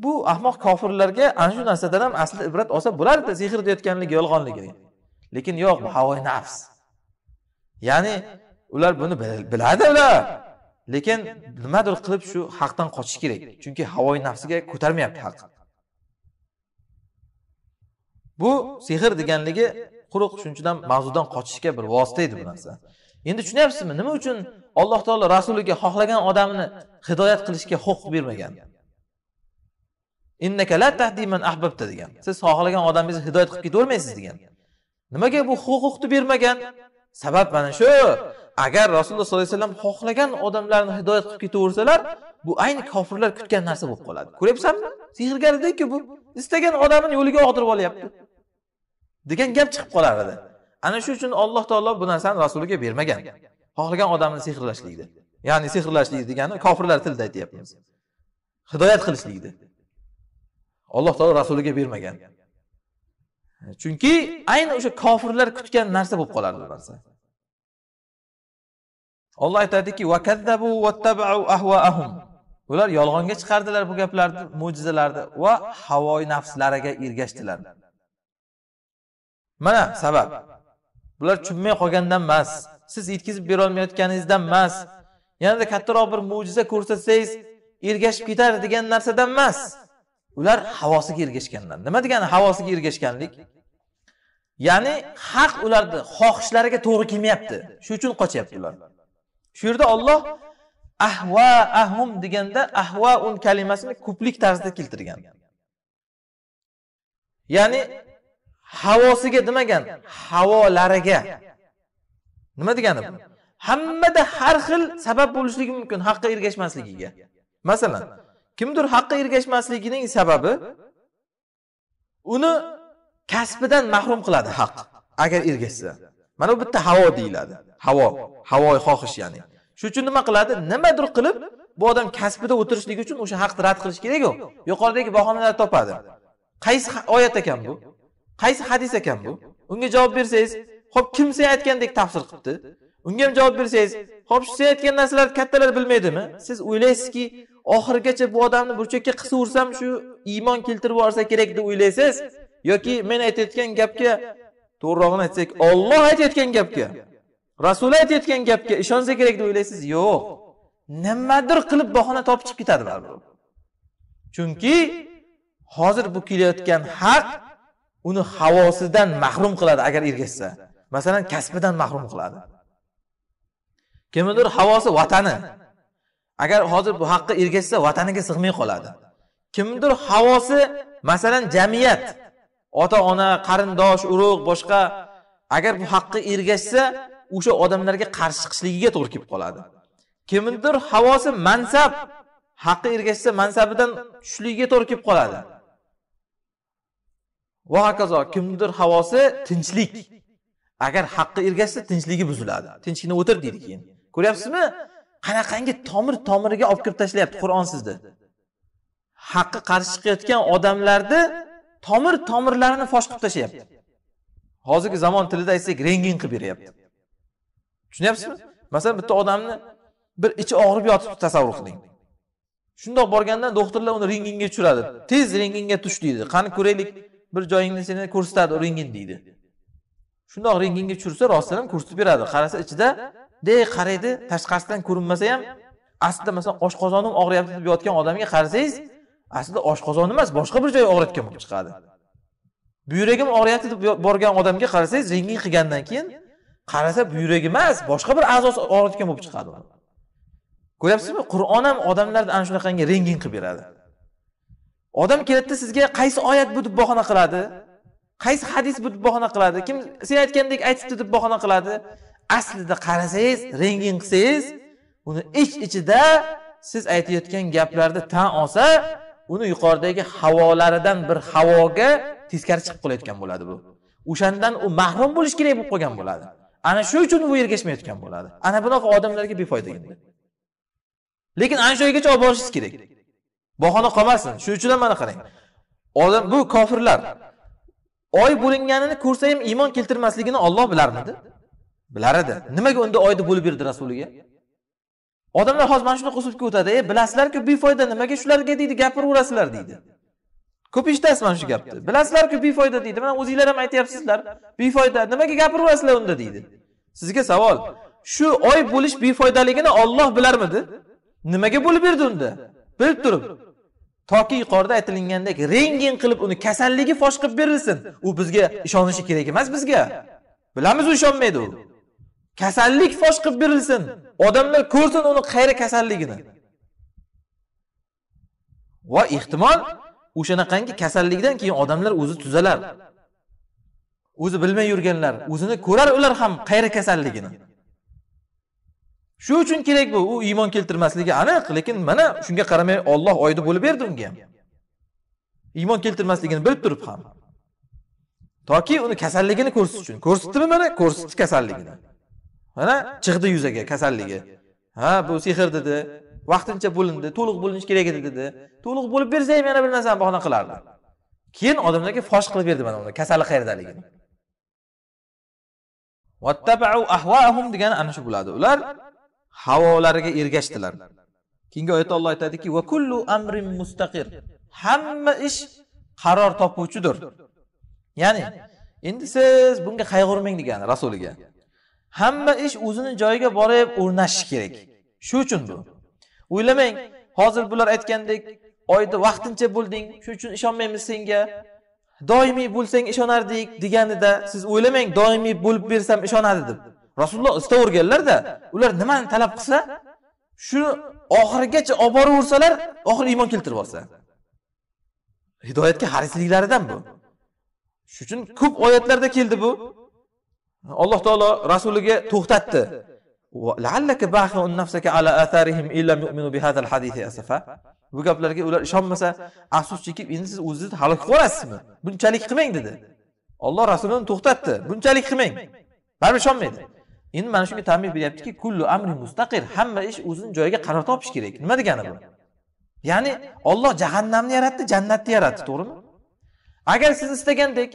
Speaker 1: bu ahmoq kofirlarga ana shu narsadan ham aslida ibrat olsa bo'lardi sehr deyotganligi yolg'onligini lekin yo'q bu havoi nafs ya'ni ular buni biladi ular lekin nimadir qilib shu haqdan qochish kerak chunki havoi nafsiga ko'tarmayapti haq bu sehr deganligi quruq tushunchadan mavzudan qochishga bir vosita edi bu narsa endi tushunyapsizmi nima uchun alloh taolo rasuliga xohlagan odamni hidoyat qilishga huquq bermagan degan siz xohlagan odamingizni hidoyat qilib ketavermaysiz degan nimaga bu huquqni bermagan sabab mana shu agar rasululloh sollallohu alayhi vasallam xohlagan odamlarni hidoyat qilib ketaversalar bu ayni kofirlar kutgan narsa bo'lib qoladi ko'ryapsanmi sehrgarlikku bu istagan odamini yo'liga og'dirib olyapti degan gap chiqib qolar edi ana shu uchun alloh taolo bu narsani rasuliga bermagan xohlagan odamni sehrlashlikni ya'ni sehrlashlik degani kofirlar tilida aytyapmiz hidoyat qilishlikni alloh taolo rasuliga bermagan chunki ayni o'sha kofirlar kutgan narsa bo'lib qolardi bu narsa olloh aytadiki ular yolg'onga chiqardilar bu gaplarni mo'jizalarni va havoyi nafslariga ergashdilar mana sabab bular tushunmay qolgandan emas siz yetkazib berolmayotganingizdan emas yanada kattaroq bir mo'jiza ko'rsatsangiz ergashib ketar degan narsadan emas ular havosiga ergashganlar nima degani havosiga ergashganlik ya'ni haq ularni xohishlariga to'g'ri kelmayapti shu uchun qochyapti ular shu yerda olloh ahva ahum deganda ahva un kalimasini ko'plik tarzida keltirgan ya'ni havosiga demagan havolariga nima degani bu hammada har xil sabab bo'lishligi mumkin haqqa ergashmasligiga masalan kimdir haqqa ergashmasligining sababi uni kasbidan mahrum qiladi haq agar ergashsa mana bu bitta havo deyiladi havo havoi xohish ya'ni shuning uchun nima qiladi nimadir qilib bu odam kasbida o'tirishligi uchun o'sha haqni rad qilish kerak-ku. yo'qoridagi bahonalar topadi qaysi oyat ekan bu qaysi hadis ekan bu unga javob bersangiz ho'p kim sen aytgandek tafsir qilibdi unga ham javob bersangiz ho'p shu sen aytgan narsalarni kattalar bilmaydimi siz o'ylaysizki oxirigacha bu odamni burchakka qisaversam shu iymon keltirib yuborsa kerak deb o'ylaysiz yoki men aytayotgan gapga to'g'rirog'ini aytsak olloh aytayotgan gapga rasuli aytayotgan gapga ishonsa kerak deb o'ylaysiz yo'q nimadir qilib bahona topib chiqib ketadi baribir chunki hozir bu kelayotgan haq uni havosidan mahrum qiladi agar ergashsa masalan kasbidan mahrum qiladi kimnidir havosi vatani agar hozir bu haqqa ergashsa vataniga sig'may qoladi kimnidir havosi masalan jamiyat ota ona qarindosh urug' boshqa agar bu haqqa ergashsa o'sha odamlarga qarshi chiqishligiga to'g'ri kelib qoladi kimnidir havosi mansab haqqa ergashsa mansabidan tushishligiga to'g'ri kelib qoladi va hokazo kimdir havosi tinchlik agar haqqa ergashsa tinchligi buziladi tinchgina o'tir deydi keyin ko'ryapsizmi qanaqangi tomir tomiriga olib kirib tashlayapti qur'on sizni haqqa qarshi chiqayotgan odamlarni tomir tomirlarini fosh qilib tashlayapti hozirgi zamon tilida aytsak rengin qilib beryapti tushunyapsizmi masalan bitta odamni bir ichi og'rib yotibdi tasavvur qiling shundoq borganda doktorlar uni rentgenga tushiradi tez rentgenga tush deydi qani ko'raylik bir joyingni seni ko'rsatadi ringin deydi shundoq rengingga tushirsa rostdan ham ko'rsatib beradi qarasa ichida de qaraydi tashqarisidan ko'rinmasa ham aslida masalan oshqozonim og'riyapti deb yotgan odamga qarasangiz aslida oshqozon emas boshqa bir joy og'riyotgan bo'lib chiqadi buyragim og'riyapti deb borgan odamga qarasangiz ringing qilgandan keyin qarasa buyrak emas boshqa bir a'zosi og'riyotgan bo'lib chiqadi ko'ryapsizmi qur'on ham odamlarni ana shunaqangi rengin qilib beradi odam keladida sizga qaysi oyat bu deb bahona qiladi qaysi hadis bu deb bahona qiladi kim sen aytgandek aytibdi deb bahona qiladi aslida qarasangiz rengin qilsangiz uni ich ichida siz aytayotgan gaplarni tan olsa uni yuqoridagi havolaridan bir havoga teskari chiqib qolayotgan bo'ladi bu o'shandan u mahrum bo'lish kerak bo'lib qolgan bo'ladi ana shu uchun u ergashmayotgan bo'ladi ana bunaqa odamlarga befoyda lekin ana shu yergacha olib borishingiz kerak bahona qolmasin shuning uchun ham mana qarang odam bu kofirlar oy bo'linganini ko'rsa ham iymon keltirmasligini olloh bilarmidi bilar edi nimaga unda oyni bo'lib berdi rasuliga odamlar hozir mana shunaqa uslubga o'tadi e bilasizlarku befoyda nimaga shularga deydi gapiraverasizlar deydi ko'p eshitasiz mana shu gapni bilasizlarku befoyda deydi mana o'zinglar ham aytyapsizlar befoyda nimaga gapiraverasizlar unda deydi sizga savol shu oy bo'lish befoydaligini olloh bilarmidi nimaga bo'lib berdi unda bilib turib toki yuqorida aytilgandek rentgen qilib uni kasalligi fosh qilib berilsin u bizga ishonishi kerak emas bizga bilamiz u ishonmaydi u kasallik fosh qilib berilsin odamlar ko'rsin uni qayeri kasalligini va ehtimol o'shanaqangi kasallikdan keyin odamlar o'zi tuzalar o'zi bilmay yurganlar o'zini ko'rar ular ham qayeri kasalligini shu uchun kerak bu u iymon keltirmasligi aniq lekin mana shunga qaramay olloh oyni bo'lib berdi unga ham iymon keltirmasligini bilib turib ham toki uni kasalligini ko'rsatish uchun ko'rsatdimi mana ko'rsatdi kasalligini mana chiqdi yuzaga kasalligi ha bu sehr dedi vaqtincha bo'lindi to'liq bo'linishi kerak edi dedi to'liq bo'lib bersa ham yana bir narsani bahona qilardi keyin odamlarga fosh qilib berdi mana uni kasali qayerdaligini degani ana shu bo'ladi ular havolariga ergashdilar keyingi oyatda olloh aytadiki va kullu amrin mustaqir hamma ish qaror topuvchidir ya'ni endi siz bunga qayg'urmang degani rasuliga hamma ish o'zini joyiga borib o'rnashishi kerak shu uchun bu o'ylamang hozir bular aytgandek oyda vaqtincha bo'lding shu uchun ishonmaymiz senga doimiy bo'lsang ishonardik deganida siz o'ylamang doimiy bo'lib bersam ishonadi deb rasululloh istaverganlarda ular nimani talab qilsa shu oxirigacha olib boraversalar oxiri iymon keltirib olsa hidoyatga harisliklaridan bu shuning uchun ko'p oyatlarda keldi bu alloh taolo rasuliga to'xtatdi bu gaplarga ular ishonmasa afsus chekib endi siz o'zingizni halok qilib yuborasizmi bunchalik qilmang dedi olloh rasulini to'xtatdi bunchalik qilmang baribir ishonmaydi endi mana shunga tanbeh beryaptiki kullu amri mustaqir hamma ish o'zini joyiga qaror topishi kerak nima degani bu ya'ni olloh jahannamni yaratdi jannatni yaratdi to'g'rimi agar siz istagandek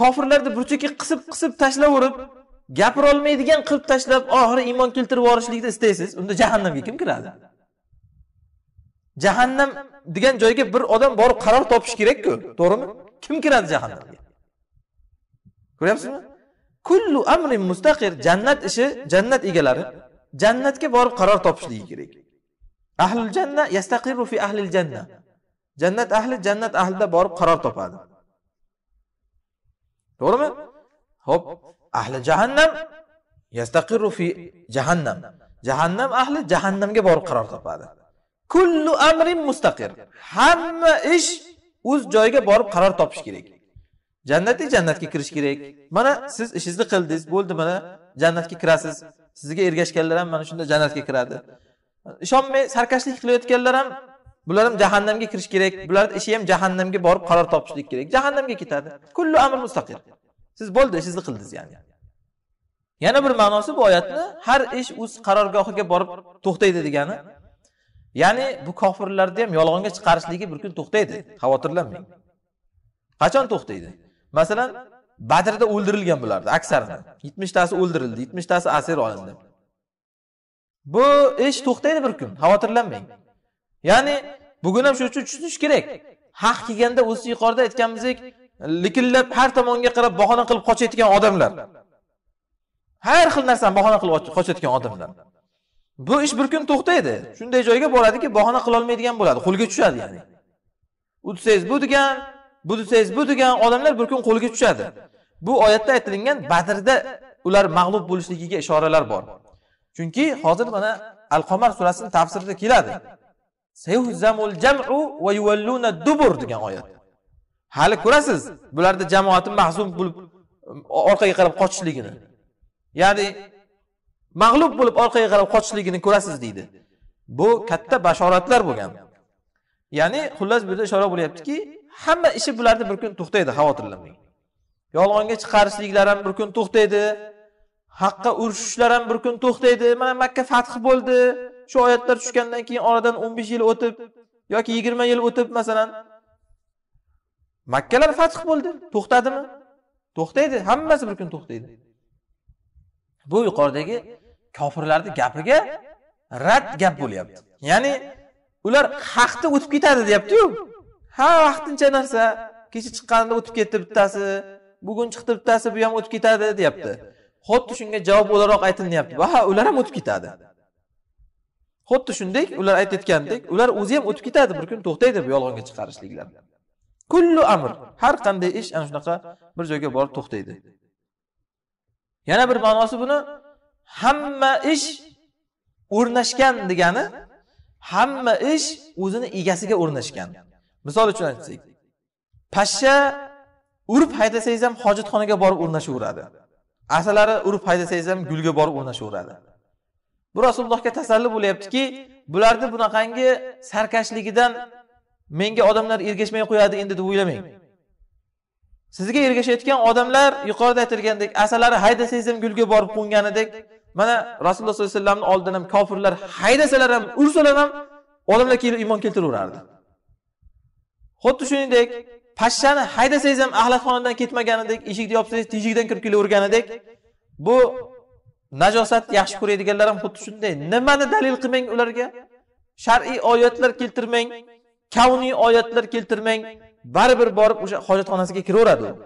Speaker 1: kofirlarni burchakka qisib qisib tashlaverib gapirolmaydigan qilib tashlab oxiri iymon keltirib yuborishlikni istaysiz unda jahannamga kim kiradi jahannam degan joyga bir odam borib qaror topishi kerakku to'g'rimi kim kiradi jahannamga ko'ryapsizmi kullu amrin mustaqir jannat ishi jannat egalari jannatga borib qaror topishligi kerak ahlul janna yastaqirru fi ahlil janna jannat ahli jannat ahlida borib qaror topadi to'g'rimi ho'p ahli jahannam yastaqirru fi jahannam jahannam ahli jahannamga borib qaror topadi kullu amrin mustaqir hamma ish o'z joyiga borib qaror topish kerak jannatdek jannatga kirish kerak mana siz ishingizni qildingiz bo'ldi mana jannatga kirasiz sizga ergashganlar ham mana shunda jannatga kiradi ishonmay sarkashlik qilayotganlar ham bular ham jahannamga kirish kerak bularni ishi ham jahannamga borib qaror topishlik kerak jahannamga ketadi kullu amr mustaqil siz bo'ldi ishingizni qildingiz ya'ni yana bir ma'nosi bu oyatni har ish o'z qarorgohiga borib to'xtaydi degani ya'ni bu kofirlarni ham yolg'onga chiqarishligi bir kun to'xtaydi xavotirlanmang qachon to'xtaydi masalan badrda o'ldirilgan bularni aksarini yetmishtasi o'ldirildi yetmishtasi asir olindi bu ish to'xtaydi bir kun xavotirlanmang ya'ni bugun ham shuning uchun tushunish kerak haq kelganda o'zi yuqorida aytganimizdek likillab har tomonga qarab bahona qilib qochayotgan odamlar har xil narsani bahona qilib qochayotgan odamlar bu ish bir kun to'xtaydi shunday joyga boradiki bahona qilolmaydigan bo'ladi qo'lga tushadi ya'ni u desangiz bu degan bu desangiz bu degan odamlar bir kun qo'lga tushadi bu oyatda aytilingan badrda ular mag'lub bo'lishligiga ishoralar bor chunki hozir mana al qomar surasini tafsirida keladi dubur degan oyat hali ko'rasiz bularni jamoati mahzum bo'lib orqaga qarab qochishligini ya'ni mag'lub bo'lib orqaga qarab qochishligini ko'rasiz deydi bu katta bashoratlar bo'lgan ya'ni xullas bu yerda ishora bo'lyaptiki hamma ishi bularni bir kun to'xtaydi xavotirlanmang yolg'onga chiqarishliklar ham bir kun to'xtaydi haqqa urushishlar ham bir kun to'xtaydi mana makka fath bo'ldi shu oyatlar tushgandan keyin oradan o'n besh yil o'tib yoki yigirma yil o'tib masalan makkalar fath bo'ldi to'xtadimi to'xtaydi hammasi bir kun to'xtaydi bu yuqoridagi kofirlarni gapiga rad gap bo'lyapti ya'ni ular haqni o'tib ketadi deyaptiyu ha vaqtincha narsa kecha chiqqanda o'tib ketdi bittasi bugun chiqdi bittasi bu ham o'tib ketadi deyapti xuddi shunga javob o'laroq aytilyapti va ha ular ham o'tib ketadi xuddi shunday ular aytayotgandek ular o'zi ham o'tib ketadi bir kun to'xtaydi bu yolg'onga chiqarishliklar kullu amr har qanday ish ana shunaqa bir joyga borib to'xtaydi yana bir ma'nosi buni hamma ish o'rnashgan degani hamma ish o'zini egasiga o'rnashgan misol uchun aytsak pashsha urib haydasangiz ham hojatxonaga borib o'rnashaveradi asalari urib haydasangiz ham gulga borib o'rnashaveradi bu rasulullohga tasalli bo'lyaptiki bularni bunaqangi sarkashligidan menga odamlar ergashmay qo'yadi endi deb o'ylamang sizga ergashayotgan odamlar yuqorida aytilgandek asalari haydasangiz ham gulga borib qo'nganidek mana rasululloh sollallohu alayhi vasallamni oldidan ham kofirlar haydasalar ham ursalar ham odamlar kelib iymon keltiraverardi xuddi shuningdek pashshani haydasangiz ham axlatxonadan ketmaganidek eshikni yopsangiz teshikdan kirib kelaverganidek bu najosat yaxshi ko'radiganlar ham xuddi shunday nimani dalil qilmang ularga shar'iy oyatlar keltirmang kavniy oyatlar keltirmang baribir borib o'sha hojatxonasiga kiraveradi u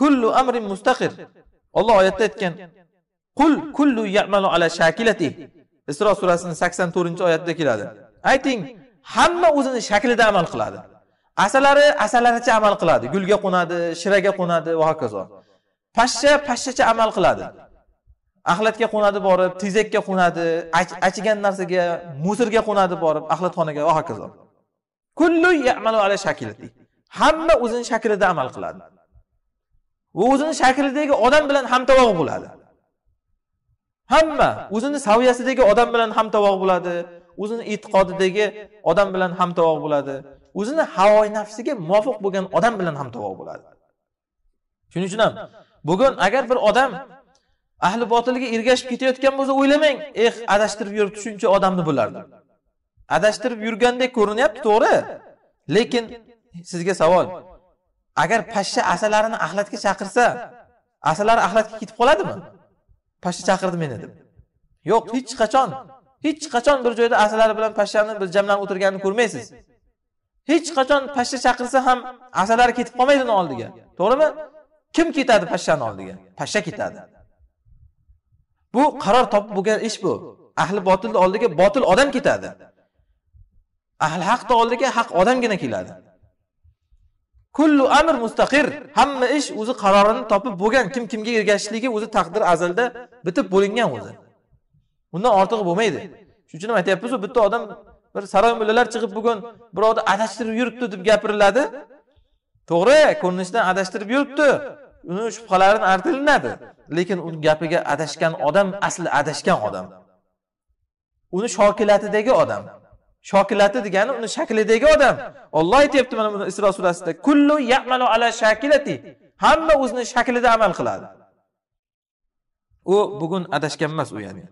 Speaker 1: kullu amrin mustaqir olloh oyatda aytgan qul kullu yamalu ala shakilati isro surasini sakson to'rtinchi oyatida keladi ayting hamma o'zini shaklida amal qiladi asalari asalaricha amal qiladi gulga qo'nadi shiraga qo'nadi va hokazo pashsha pashshacha amal qiladi axlatga qo'nadi borib tezakka qo'nadi achigan narsaga musrga qo'nadi borib axlatxonaga va hokazo kullu yamalu ala shakilati hamma o'zini shaklida amal qiladi va o'zini shaklidagi odam bilan hamtovoq bo'ladi hamma o'zini saviyasidagi odam bilan hamtovoq bo'ladi o'zini e'tiqodidagi odam bilan hamtovoq bo'ladi o'zini havoi nafsiga muvofiq bo'lgan odam bilan ham tovoq bo'ladi shuning uchun ham bugun agar bir odam ahli botilga ergashib ketayotgan bo'lsa o'ylamang eh adashtirib yuribdi shuncha odamni bular deb adashtirib yurgandek ko'rinyapti to'g'ri lekin sizga savol agar pashsha asalarini axlatga chaqirsa asalar axlatga ketib qoladimi pashsha chaqirdi meni deb yo'q hech qachon hech qachon bir joyda asalari bilan pashshani bir jamlanib o'tirganini ko'rmaysiz hech qachon pashsha chaqirsa ham asalari ketib qolmaydi uni oldiga to'g'rimi kim ketadi pashshani oldiga pashsha ketadi bu qaror topib bo'lgan ish bu ahli botilni oldiga botil odam ketadi ahli haqni oldiga haq odamgina keladi kullu amr mustaqir hamma ish o'zi qarorini topib bo'lgan kim kimga ergashishligi o'zi taqdir azalda bitib bo'lingan o'zi undan ortig'i bo'lmaydi shuning uchun ham aytyapmizu bitta odam bir saroy mullalar chiqib bugun birovni adashtirib yuribdi deb gapiriladi to'g'ri ko'rinishidan adashtirib yuribdi uni shubhalarini artilinadi lekin uni gapiga adashgan odam asli adashgan odam uni shokilatidagi odam shokilati degani uni shaklidagi odam olloh aytyapti mana buni isro surasida kullu yamalu ala shakilati hamma o'zini shaklida amal qiladi u bugun adashgan emas u ya'ni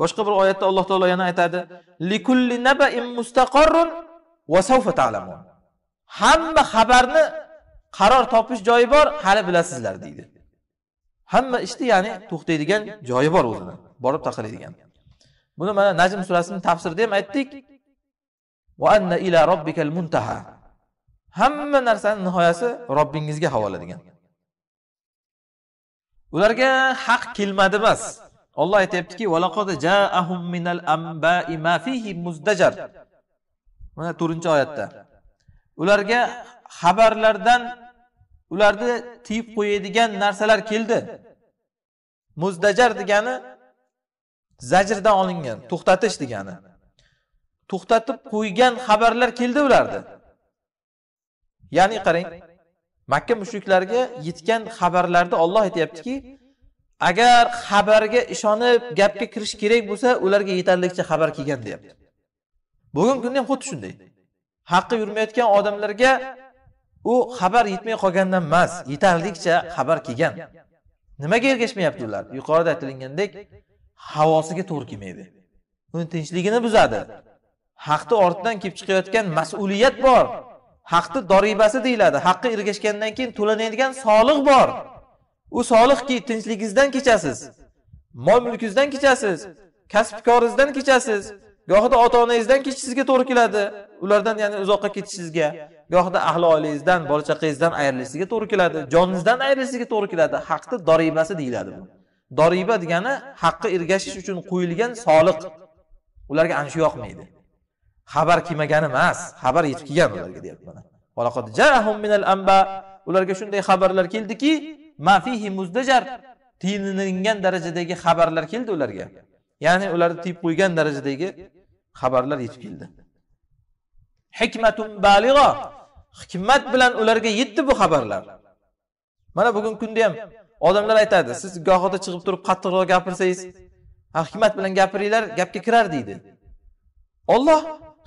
Speaker 1: boshqa bir oyatda alloh taolo yana aytadi likulli nabain mustaqarrun va savfa ta'lamun hamma xabarni qaror topish joyi bor hali bilasizlar deydi hamma ishni işte ya'ni to'xtaydigan joyi bor o'zini borib taqalaydigan buni mana najm surasini tafsirida ham aytdik va anna ila robbikal muntaha hamma narsani nihoyasi robbingizga havola degan ularga haq kelmadi emas olloh aytyaptiki mana to'rtinchi oyatda ularga xabarlardan ularni tiyib qo'yadigan narsalar keldi muzdajar degani zajrdan olingan to'xtatish degani to'xtatib qo'ygan xabarlar keldi ularni ya'ni qarang makka mushriklariga yetgan xabarlarni olloh aytyaptiki agar xabarga ishonib gapga kirish kerak bo'lsa ularga yetarlicha xabar kelgan deyapti bugungi kunda ham xuddi shunday haqqi yurmayotgan odamlarga u xabar yetmay qolgandan emas yetarlicha xabar kelgan nimaga ergashmayapti ular yuqorida aytilgandek havosiga to'g'ri kelmaydi uni tinchligini buzadi haqni ortidan kelib chiqayotgan mas'uliyat bor haqni doribasi deyiladi haqqa ergashgandan keyin to'lanadigan soliq bor u solihki tinchligingizdan kechasiz mol mulkingizdan kechasiz kasbkoringizdan kechasiz gohida ota onangizdan kechishingizga to'g'ri keladi ulardan ya'ni uzoqqa ketishingizga gohida ahli oilangizdan bola chaqangizdan ayrilishingizga to'g'ri keladi joningizdan ayrilishingizga to'g'ri keladi haqni doribasi deyiladi bu doriba degani haqqa ergashish uchun qo'yilgan soliq ularga ana shu yoqmaydi xabar kelmagani emas xabar yetib kelgan ularga deyapti mana ularga shunday xabarlar keldiki mafihi muzdajar tiyinlangan darajadagi xabarlar keldi ularga ya'ni ularni tiyib qo'ygan darajadagi xabarlar yetib keldi hikmatun balig'o hikmat bilan ularga yetdi bu xabarlar mana bugungi kunda ham odamlar aytadi siz gohida chiqib turib qattiqroq gapirsangiz hikmat bilan gapiringlar gapga kirar deydi olloh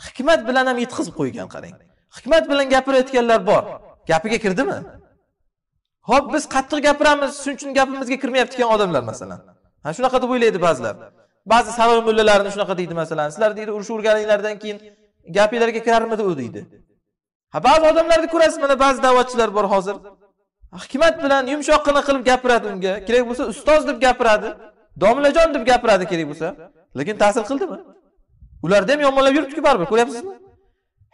Speaker 1: hikmat bilan ham yetkazib qo'ygan qarang hikmat bilan gapirayotganlar bor gapiga kirdimi ho'p biz qattiq gapiramiz, shuning uchun gapimizga kirmayapti degan odamlar masalan. Ha shunaqa deb o'ylaydi ba'zilar. Ba'zi saroy mullalarni shunaqa deydi masalan. Sizlar deydi urushurganinglardan keyin gapinglarga kirarmidi u deydi. Ha ba'zi odamlarni ko'rasiz, mana ba'zi da'vatchilar bor hozir. Hikmat bilan yumshoqqina qilib gapiradi unga. Kerak bo'lsa ustoz deb gapiradi, domlajon deb gapiradi kerak bo'lsa. Lekin ta'sir qildimi? Ularda ham yomonlab yuribdiku ku baribir, ko'ryapsizmi?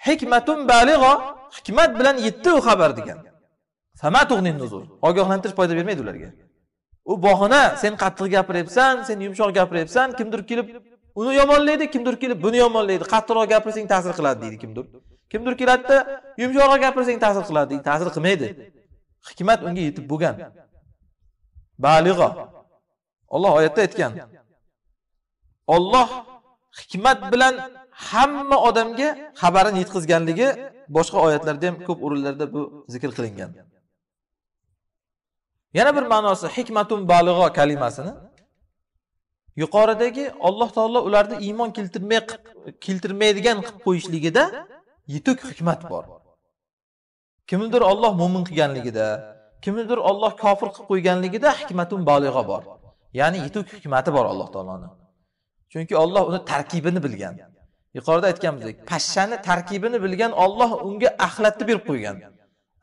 Speaker 1: Hikmatun balig'o hikmat bilan yetdi u xabar degan. ogohlantirish foyda bermaydi ularga u bahona sen qattiq gapiryapsan sen yumshoq gapiryapsan kimdir kelib uni yomonlaydi kimdir kelib buni yomonlaydi qattiqroq gapirsang ta'sir qiladi deydi kimdir kimdir keladida yumshoqroq gapirsang ta'sir qiladi deydi ta'sir qilmaydi hikmat unga yetib bo'lgan balig'o olloh oyatda aytgan olloh hikmat bilan hamma odamga xabarini yetkazganligi boshqa oyatlarda ham ko'p o'rinlarda bu zikr qilingan yana bir ma'nosi hikmatun balig'o kalimasini yuqoridagi alloh taolo ularni iymon keltirmay keltirmaydigan qilib qo'yishligida yetuk hikmat bor kimnidir olloh mo'min qilganligida kimnidir olloh kofir qilib qo'yganligida hikmatun balig'o bor ya'ni yetuk hikmati bor alloh taoloni chunki olloh uni tarkibini bilgan yuqorida aytganimizdek pashshani tarkibini bilgan olloh unga axlatni berib qo'ygan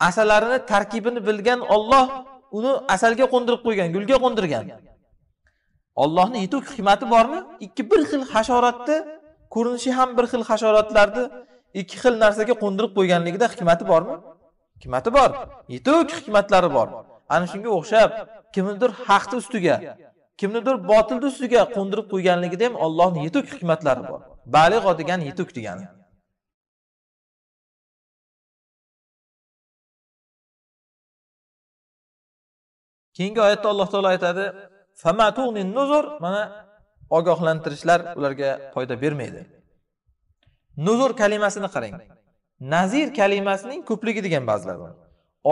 Speaker 1: asalarini tarkibini bilgan olloh uni asalga qo'ndirib qo'ygan gulga qo'ndirgan ollohni yetuk hikmati bormi ikki bir xil hasharotni ko'rinishi ham bir xil hasharotlarni ikki xil narsaga qo'ndirib qo'yganligida hikmati bormi hikmati bor yetuk hikmatlari bor ana shunga o'xshab kimnidir haqni ustiga kimnidir botilni ustiga qo'ndirib qo'yganligida ham ollohni yetuk hikmatlari bor balig'o degani yetuk degani keyingi oyatda alloh taolo aytadi nuzur mana ogohlantirishlar ularga foyda bermaydi nuzur kalimasini qarang nazir kalimasining ko'pligi degan ba'zilar bor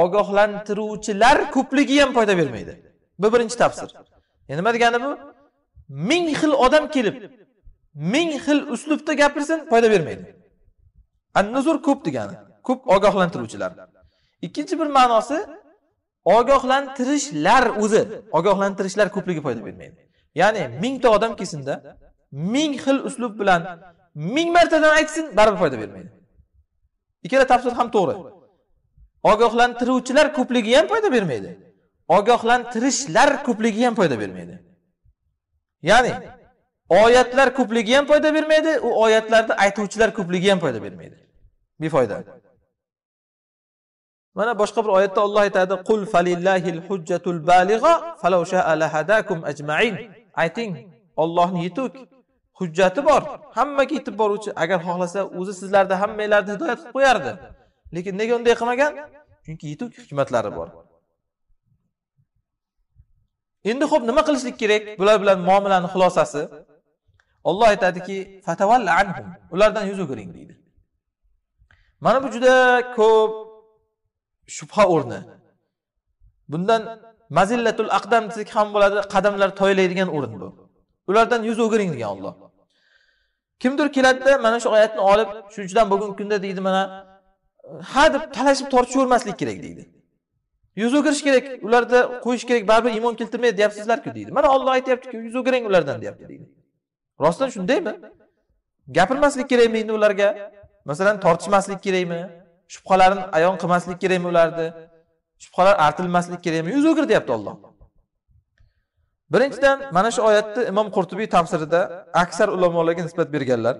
Speaker 1: ogohlantiruvchilar ko'pligi ham foyda bermaydi bu birinchi tafsir nima degani bu ming xil odam kelib ming xil uslubda gapirsin foyda bermaydi an nuzur ko'p degani ko'p ogohlantiruvchilar ikkinchi bir ma'nosi ogohlantirishlar o'zi ogohlantirishlar ko'pligi foyda bermaydi ya'ni mingta odam kelsinda ming xil uslub bilan ming martadan aytsin baribir foyda bermaydi ikkala tafsir ham to'g'ri ogohlantiruvchilar ko'pligi ham foyda bermaydi ogohlantirishlar ko'pligi ham foyda bermaydi ya'ni oyatlar ko'pligi ham foyda bermaydi u oyatlarni aytuvchilar ko'pligi ham foyda bermaydi befoyda mana boshqa bir oyatda olloh aytadi qul falillahil hujjatul baligha falau shaa lahadakum ajmain ayting ollohni yetuk hujjati bor hammaga yetib boruvchi agar xohlasa o'zi sizlarni hammanglarni hidoyat qilib qo'yardi lekin nega unday qilmagan chunki yetuk hikmatlari bor endi ho'p nima qilishlik kerak bular bilan muomalani xulosasi olloh aytadiki fatavalla anhum ulardan yuz o'giring deydi mana bu juda ko'p shubha o'rni bundan mazillatul aqdam desak ham bo'ladi qadamlar toylaydigan o'rin bu ulardan yuz o'giring degan olloh kimdir keladida mana shu oyatni olib ham bugungi kunda deydi mana ha deb talashib tortishavermaslik kerak deydi yuz o'girish kerak ularda qo'yish kerak baribir iymon keltirmaydi deyapsizlarku deydi mana olloh aytyaptiku yuz o'giring ulardan deyapti deydi rostdan shundaymi gapirmaslik kerakmi endi ularga masalan tortishmaslik kerakmi shubhalarni ayon qilmaslik kerakmi ularni shubhalar artilmaslik kerakmi yuz deyapti olloh birinchidan mana shu oyatni imom qurtubiy tafsirida aksar ulamolarga nisbat berganlar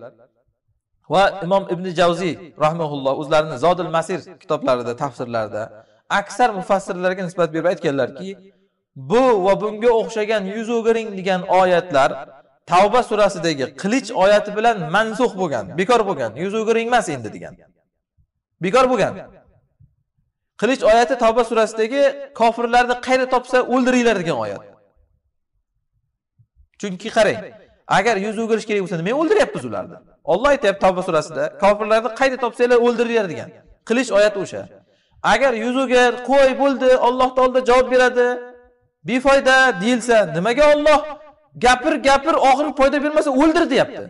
Speaker 1: va imom ibn javziy rahmaulloh o'zlarini zodil masir kitoblarida tafsirlarida aksar mufassirlarga nisbat berib aytganlarki bu va bunga o'xshagan yuz o'giring degan oyatlar tavba surasidagi qilich oyati bilan mansux bo'lgan bekor bo'lgan yuz o'giring emas endi degan bekor bo'lgan qilich oyati tavba surasidagi kofirlarni qayerda topsa o'ldiringlar degan oyat chunki qarang agar yuz o'girish kerak bo'lsa nimaga o'ldiryapmiz ularni olloh aytyapti tavba surasida kofirlarni qayerda topsanglar o'ldiringlar degan qilich oyati o'sha agar yuz o'gir qo'y bo'ldi ollohni oldida javob beradi befoyda deyilsa nimaga olloh gapir gapir oxiri foyda bermasa o'ldir deyapti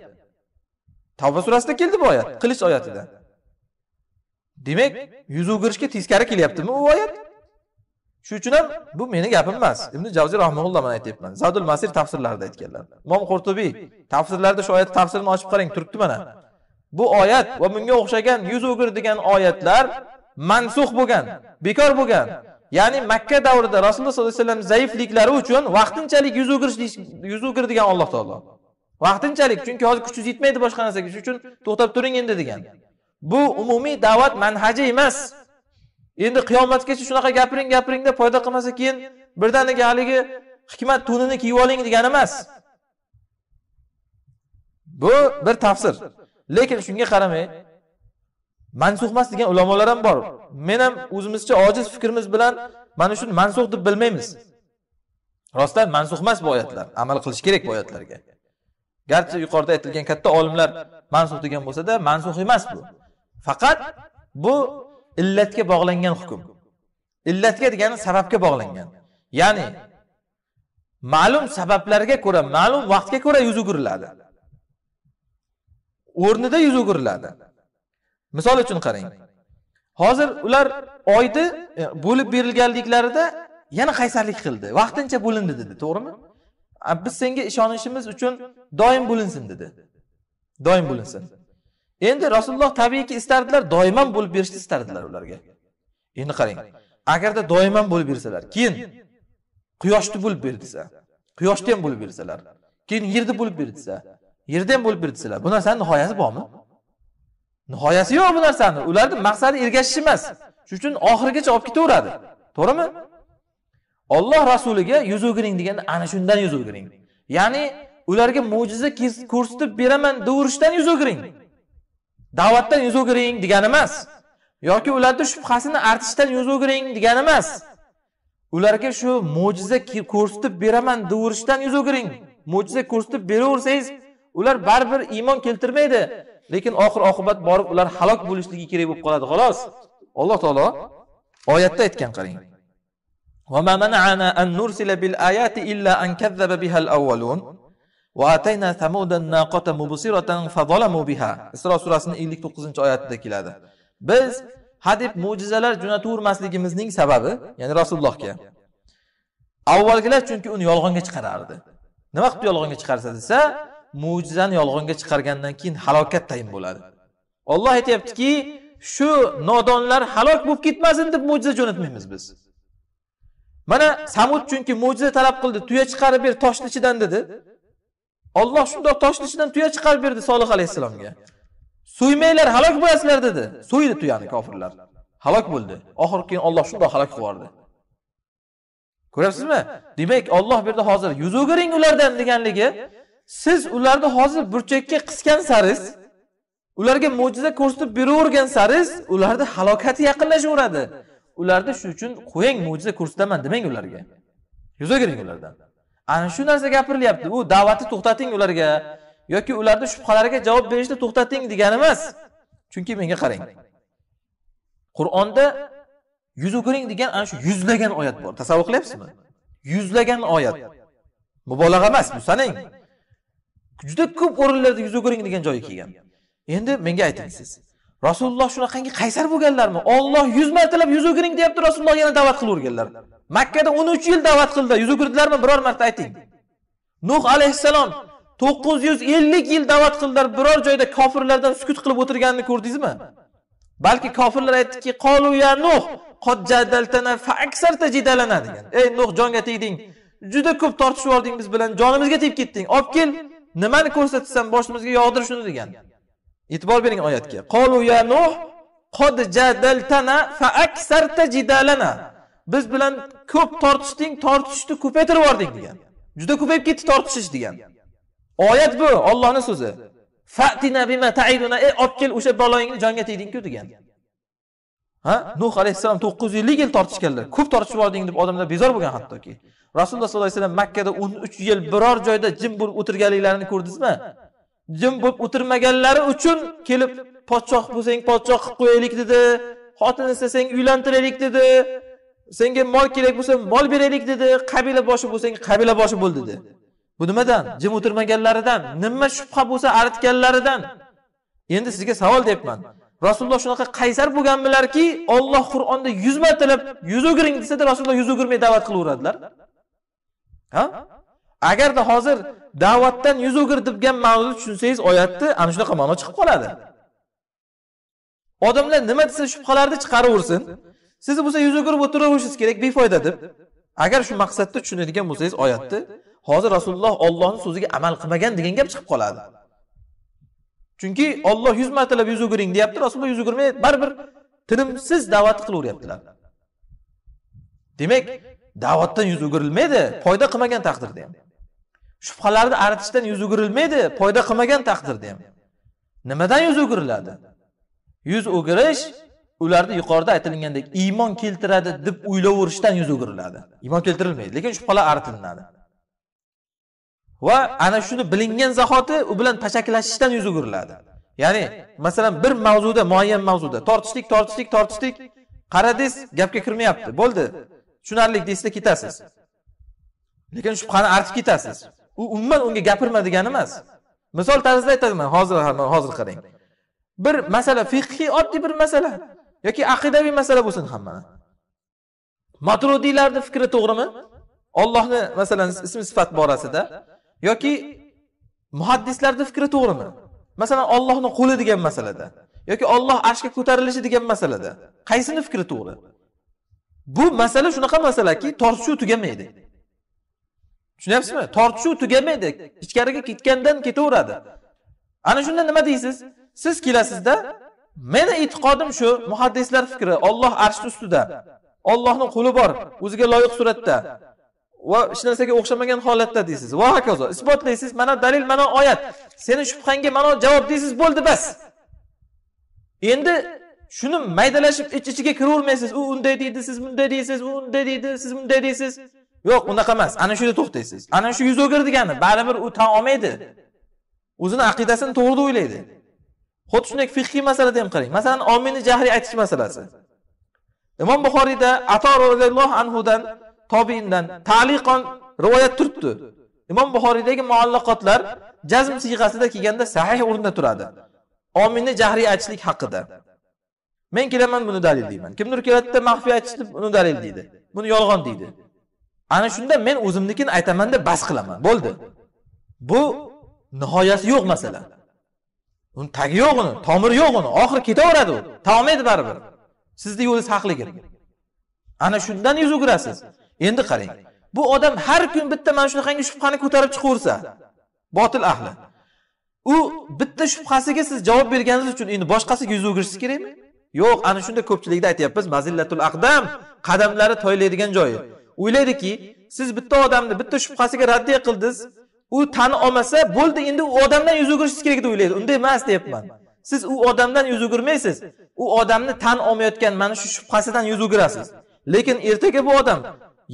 Speaker 1: tavba surasida keldi bu oyat qilich oyatida demak yuz o'girishga teskari kelyaptimi u oyat shuning uchun ham bu meni gapim emas ibn javziy rahmaullohman aytyapman zadul masir tafsirlarida aytganlar imom qurtubiy tafsirlarida shu oyatni tafsirini ochib qarang turibdi mana bu oyat va bunga o'xshagan yuz o'gir degan oyatlar mansux bo'lgan bekor bo'lgan ya'ni makka davrida rasululloh sollallohu alayhi vasallam zaifliklari uchun vaqtinchalik yuz o'girish yuz o'gir degan alloh taolo vaqtinchalik chunki hozir kuchingiz yetmaydi boshqa narsaga shuning uchun to'xtab turing endi degan bu umumiy da'vat manhaji emas endi qiyomatgacha shunaqa gapiring gapiring deb foyda qilmasa keyin birdaniga haligi hikmat to'nini kiyib oling degani emas bu bir tafsir lekin shunga qaramay mansuh emas degan ulamolar ham bor men ham o'zimizcha ojiz fikrimiz bilan mana shuni mansuh deb bilmaymiz rostdan mansuh emas bu oyatlar amal qilish kerak bu oyatlarga garchi yuqorida aytilgan katta olimlar mansuh degan bo'lsada mansuh emas bu faqat bu illatga bog'langan hukm illatga degani sababga bog'langan ya'ni ma'lum sabablarga ko'ra ma'lum vaqtga ko'ra yuz o'giriladi o'rnida yuz o'giriladi misol uchun qarang hozir ular oyni e, bo'lib berilganliklarida yana qaysarlik qildi vaqtincha bo'lindi dedi to'g'rimi biz senga ishonishimiz uchun doim bo'linsin dedi doim bo'linsin endi rasululloh tabiiyki istardilar doimam bo'lib berishni istardilar ularga endi qarang agarda doimam bo'lib bersalar keyin quyoshni bo'lib ber desa quyoshni ham bo'lib bersalar keyin yerni bo'lib ber desa yerni ham bo'lib ber desalar bu narsani nihoyasi bormi nihoyasi yo'q bu narsani ularni maqsadi ergashish emas shuning uchun oxirigacha olib ketaveradi to'g'rimi olloh rasuliga yuz o'giring deganda ana shundan yuz o'giring ya'ni ularga mo'jiza ko'rsatib beraman deverishdan yuz o'giring da'vatdan yuz o'giring degani emas yoki ularni shubhasini artishdan yuz o'giring degani emas ularga shu mo'jiza ko'rsatib beraman deverishdan yuz o'giring mo'jiza ko'rsatib beraversangiz ular baribir iymon keltirmaydi lekin oxir oqibat borib ular halok bo'lishligi kerak bo'lib qoladi xolos alloh taolo oyatda aytgan qarang an nursila bil ayati illa an kazzaba biha al awwalun isro surasini ellik to'qqizinchi oyatida keladi biz hadeb mo'jizalar jo'natavermasligimizning sababi ya'ni rasulullohga avvalgilar chunki uni yolg'onga chiqarardi nima qilib yolg'onga chiqarsa desa mo'jizani yolg'onga chiqargandan keyin halokat tayin bo'ladi olloh aytyaptiki shu nodonlar halok bo'lib ketmasin deb mo'jiza jo'natmaymiz biz mana samud chunki mo'jiza talab qildi tuya chiqarib ber toshni ichidan dedi Alloh shundoq toshni ichidan tuya chiqarib berdi Solih alayhissalomga So'ymanglar, halok bo'lasizlar dedi. So'ydi tuyani kofirlar. Halok bo'ldi. Oxir keyin Alloh shundoq halok qilib yubordi. ko'ryapsizmi Demak, Alloh bu yerda hozir yuz o'giring ulardan deganligi siz ularni hozir burchakka qisgan sariz, ularga mo'jiza ko'rsatib beravergan sariz, ularni halokati yaqinlashaveradi. Ularni shuning uchun qo'ying mo'jiza ko'rsataman demang ularga. yuz o'giring ulardan. ana shu narsa gapirilyapti u da'vatni to'xtating ularga yoki ularni shubhalariga javob berishni to'xtating degani emas chunki menga qarang qur'onda yuz o'giring degan ana shu yuzlagan oyat bor tasavvur qilyapsizmi yuzlagan oyat mubolag'a emas bu sanang juda ko'p o'rinlarda yuz o'giring degan joyi kelgan endi menga ayting siz rasululloh shunaqangi qaysar bo'lganlarmi olloh yuz martalab yuz o'giring deyapti rasululloh yana da'vat qilaverganlar makkada o'n uch yil da'vat qildi yuz o'girdilarmi biror marta ayting nuh alayhissalom to'qqiz yuz ellik yil da'vat qildilar biror joyda kofirlardan sukut qilib o'tirganini ko'rdingizmi balki kofirlar aytdiki qolu ya nuh degan ey nuh jonga tegding juda ko'p tortishib yubording biz bilan jonimizga tegib ketding olib kel nimani ko'rsatsan boshimizga yog'dir shuni degan e'tibor bering oyatga qolu ya nuh qod jadaltana fa aksarta jidalana biz bilan ko'p tortishding tortishishni ko'paytirib yubording degan juda ko'payib ketdi tortishish degan oyat bu Allohning so'zi fatina bima taiduna ey olib kel o'sha baloyingni jonga tegdingku degan ha nuh alayhissalom ellik yil tortishganlar ko'p tortishib yubording deb odamlar bezor bo'lgan hattoki rasululloh sollallohu alayhi vasallam makkada 13 yil biror joyda jim bo'lib o'tirganliklarini ko'rdingizmi jim bo'lib o'tirmaganlari uchun kelib podshoh bo'lsang podshoh qilib qo'yaylik dedi xotin istasang uylantiraylik dedi senga mol kerak bo'lsa mol beraylik dedi qabila boshi bo'lsang qabila boshi bo'l dedi bu nimadan jim o'tirmaganlaridan nima shubha bo'lsa aritganlaridan endi sizga savol deyapman rasululloh shunaqa qaysar bo'lganmilarki olloh qur'onda yuz martalab yuz o'giring desada rasululloh yuz o'girmay da'vat qilaveradilar ha agarda hozir da'vatdan yuz o'gir degan ma'noni tushunsangiz oyatni ana shunaqa ma'no chiqib qoladi odamlar nima desa shubhalarni chiqaraversin sizni bo'lsa yuz o'girib o'tiraverishingiz kerak befoyda deb agar shu maqsadda tushunadigan bo'lsangiz oyatni hozir rasululloh ollohni so'ziga amal qilmagan degan gap chiqib qoladi chunki olloh yuz martalab yuz o'giring deyapti rasululloh yuz o'girmay baribir tinimsiz da'vat qilaveryaptilar demak da'vatdan yuz o'girilmaydi foyda qilmagan taqdirda ham shubhalarni aritishdan yuz o'girilmaydi foyda qilmagan taqdirda ham nimadan yuz o'giriladi yuz o'girish ularni yuqorida aytilgandek iymon keltiradi deb o'ylayverishdan yuz o'giriladi iymon keltirilmaydi lekin shubhalar artilinadi va ana shuni bilingan zahoti u bilan pashakilashishdan yuz o'giriladi ya'ni masalan bir mavzuda muayyan mavzuda tortishdik tortishdik tortishdik qaradingiz gapga kirmayapti bo'ldi tushunarli deysizda ketasiz lekin shubhani artib ketasiz u umuman unga gapirma degani emas misol tarzida aytadiman hozir hozir qarang bir masala fiqhiy oddiy bir masala yoki aqidaviy masala bo'lsin ham mana maturudiylarni fikri to'g'rimi ollohni masalan ism sifat borasida yoki muhaddislarni fikri to'g'rimi masalan ollohni qo'li degan masalada yoki olloh arshga ko'tarilishi degan masalada qaysini fikri to'g'ri bu masala shunaqa masalaki tortishuv tugamaydi tushunyapsizmi tortishuv tugamaydi ichkariga ketgandan ketaveradi ana shunda nima deysiz siz kelasizda meni e'tiqodim shu muhaddislar fikri Alloh arshni ustida Allohning qo'li bor o'ziga loyiq suratda va hech narsaga o'xshamagan holatda deysiz va hokazo isbotlaysiz mana dalil mana oyat seni shubhangga mana javob deysiz bo'ldi bas endi shuni maydalashib ich ichiga kiravermaysiz u unday deydi siz bunday deysiz u unday deydi siz bunday deysiz yo'q unaqa emas ana shu yerda to'xtaysiz ana shu yuz o'gir degani baribir u tan olmaydi o'zini aqidasini to'g'ri deb o'ylaydi xuddi shunday fiqhiy masalada ham qarang masalan omini jahriy aytish masalasi imom buxoriyda ato roziyallohu anhudan tobiindan taliqon rivoyat turibdi imom buxoriydagi muallaqotlar jazm siyg'asida kelganda sahih o'rinda turadi omini jahriy aytishlik haqida men kelaman buni dalil deyman kimdir keladida maxfiy aytishni buni dalil deydi buni yolg'on deydi ana shunda men o'zimnikini aytamanda bas qilaman bo'ldi bu nihoyasi yo'q masala uni tagi yo'q uni tomiri yo'q uni oxiri ketaveradi u taomaydi baribir sizni yo'lingiz haqligin ana shundan yuz o'girasiz endi qarang bu odam har kun bitta mana shunaqangi shubhani ko'tarib chiqaversa botil ahli u bitta shubhasiga siz javob berganingiz uchun endi boshqasiga yuz o'girishingiz kerakmi yo'q ana shunda ko'pchilikda aytyapmiz mazillatul aqdam qadamlari toylaydigan joyi o'ylaydiki siz bitta odamni bitta shubhasiga raddiya qildingiz u tan olmasa bo'ldi endi u odamdan yuz o'girishingiz kerak deb o'ylaydi unday emas deyapman siz u odamdan yuz o'girmaysiz u odamni tan olmayotgan mana shu shubhasidan yuz o'girasiz lekin ertaga bu odam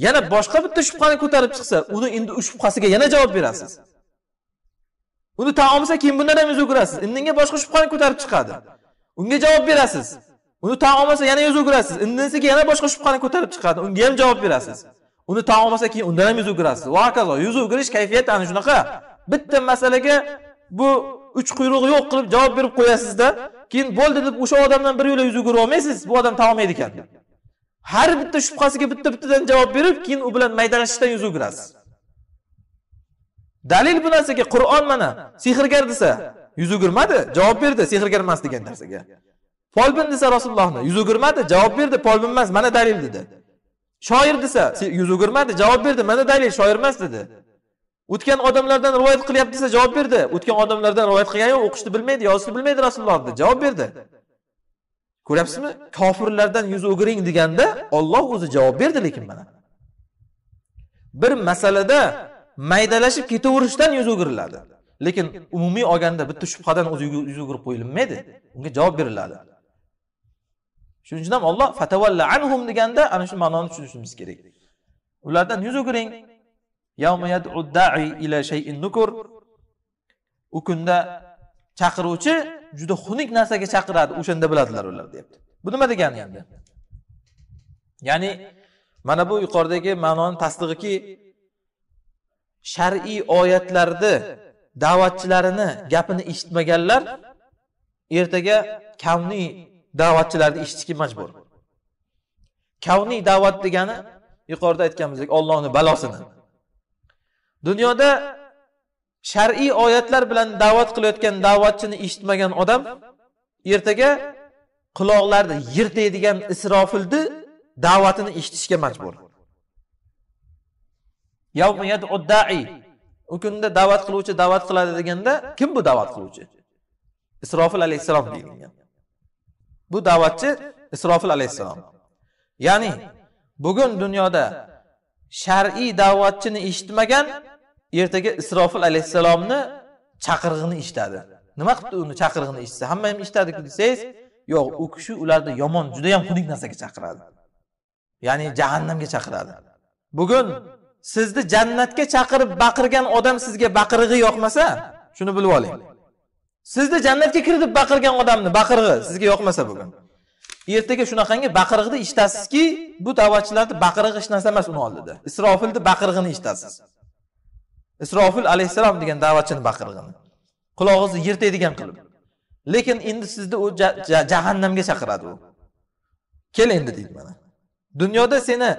Speaker 1: yana boshqa bitta shubhani ko'tarib chiqsa uni endi u shubhasiga yana javob berasiz uni tan olmasa keyin bundan ham yuz o'girasiz indinga boshqa shubhani ko'tarib chiqadi unga javob berasiz uni tan olmasa yana yuz o'girasiz indinsiga yana boshqa shubhani ko'tarib chiqadi unga ham javob berasiz uni tan olmasa keyin undan ham yuz o'girasiz va hokazo yuz o'girish kayfiyat ana shunaqa bitta masalaga bu uch quyrug'i yo'q qilib javob berib qo'yasizda keyin bo'ldi deb o'sha odamdan bir yo'la yuz o'girib olmaysiz bu odam tan olmaydi ekan har bitta shubhasiga bitta bittadan javob berib keyin u bilan maydalashishdan yuz o'girasiz dalil bu narsaga qur'on mana sehrgar desa yuz o'girmadi javob berdi sehrgar emas degan narsaga folbin desa rasulullohni yuz o'girmadi javob berdi folbin emas mana dalil dedi shoir desa yuz o'girmadi javob berdi mana dalil shoir emas dedi o'tgan odamlardan rivoyat qilyapti desa javob berdi o'tgan odamlardan rivoyat qilgani yo'q o'qishni bilmaydi yozishni bilmaydi rasululloh dedi javob berdi ko'ryapsizmi kofirlardan yuz o'giring deganda olloh o'zi javob berdi lekin mana bir masalada maydalashib ketaverishdan yuz o'giriladi lekin umumiy olganda bitta shubhadan o'zi yuz o'girib qo'yilmaydi unga javob beriladi shuning uchun ham olloh fatavalla anhum deganda ana shu ma'noni tushunishimiz kerak ulardan yuz o'giring u kunda chaqiruvchi juda xunuk narsaga chaqiradi o'shanda biladilar ular deyapti bu nima degani endi ya'ni mana bu yuqoridagi ma'noni tasdig'iki shar'iy oyatlarni da'vatchilarini gapini eshitmaganlar ertaga kavniy da'vatchilarni eshitishga majbur kavniy da'vat degani yuqorida aytganimizdek ollohni balosini dunyoda shar'iy oyatlar bilan da'vat qilayotgan da'vatchini eshitmagan odam ertaga quloqlarni yirtaydigan isrofilni da'vatini eshitishga majbur u kunda da'vat qiluvchi da'vat qiladi deganda kim bu da'vat qiluvchi isrofil alayhissalom deyilgan bu da'vatchi isrofil alayhissalom ya'ni bugun dunyoda shar'iy da'vatchini eshitmagan ertaga isrofil alayhissalomni chaqirig'ini eshitadi nima qilibdi uni chaqirig'ini eshitsa hamma ham eshitadiku desangiz yo'q u kishi ularni yomon judayam xunuk narsaga chaqiradi ya'ni jahannamga chaqiradi bugun sizni jannatga chaqirib baqirgan odam sizga baqirig'i yoqmasa shuni bilib oling sizni jannatga kir deb baqirgan odamni baqirg'i sizga yoqmasa bugun ertaga shunaqangi baqirg'ini eshitasizki bu da'vatchilarni baqirg'i hech narsa emas uni oldida isrofilni baqirg'ini eshitasiz isrofil alayhissalom degan da'vatchini baqirg'ini qulog'ingizni yirtaydigan qilib lekin endi sizni u jahannamga chaqiradi u kel endi deydi mana dunyoda seni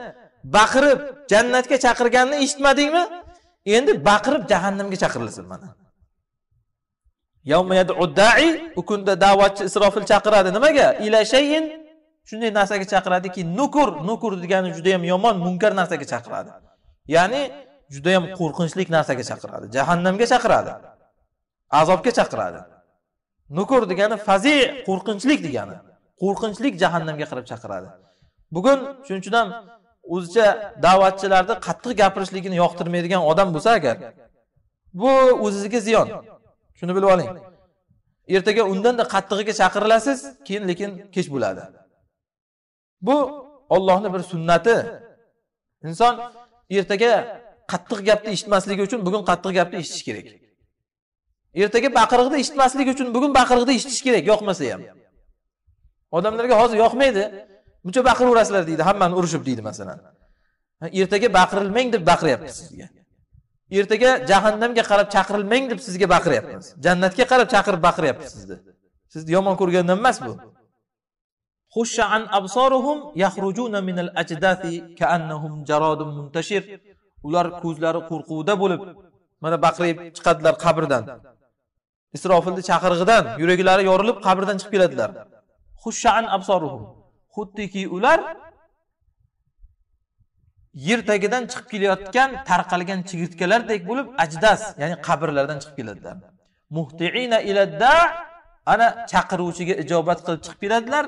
Speaker 1: baqirib jannatga chaqirganini eshitmadingmi endi baqirib jahannamga chaqirilasan mana u kunda da'vatchi isrofil chaqiradi nimaga ila shayin shunday narsaga chaqiradiki nukur nukur degani judayam yomon munkar narsaga chaqiradi ya'ni judayam qo'rqinchli narsaga chaqiradi jahannamga chaqiradi azobga chaqiradi nukur degani fazi qo'rqinchlik degani qo'rqinchlik jahannamga qarab chaqiradi bugun shuning uchun ham o'zicha da'vatchilarni qattiq gapirishligini yoqtirmaydigan odam bo'lsa agar bu o'zizga ziyon shuni bilib oling ertaga undanda qattig'iga chaqirilasiz keyin lekin kech bo'ladi bu ollohni bir sunnati inson ertaga qattiq gapni eshitmasligi uchun bugun qattiq gapni eshitish kerak ertaga baqiriqni eshitmasligi uchun bugun baqiriqni eshitish kerak yoqmasa ham odamlarga hozir yoqmaydi buncha baqiraverasizlar deydi hammani urishib deydi masalan ertaga baqirilmang deb baqiryapti sizga ertaga jahannamga qarab chaqirilmang deb sizga baqiryapmiz jannatga qarab chaqirib baqiryapmiz sizni sizni yomon ko'rgandan emas bu ular ko'zlari qo'rquvda bo'lib mana baqirib chiqadilar qabrdan isrofilni chaqirig'idan yuraklari yorilib qabrdan chiqib keladilar xuddiki ular yer tagidan chiqib kelayotgan tarqalgan chigirtkalardek bo'lib ajdas ya'ni qabrlardan chiqib keladilar muhtiina iladda ana chaqiruvchiga ijobat qilib chiqib keladilar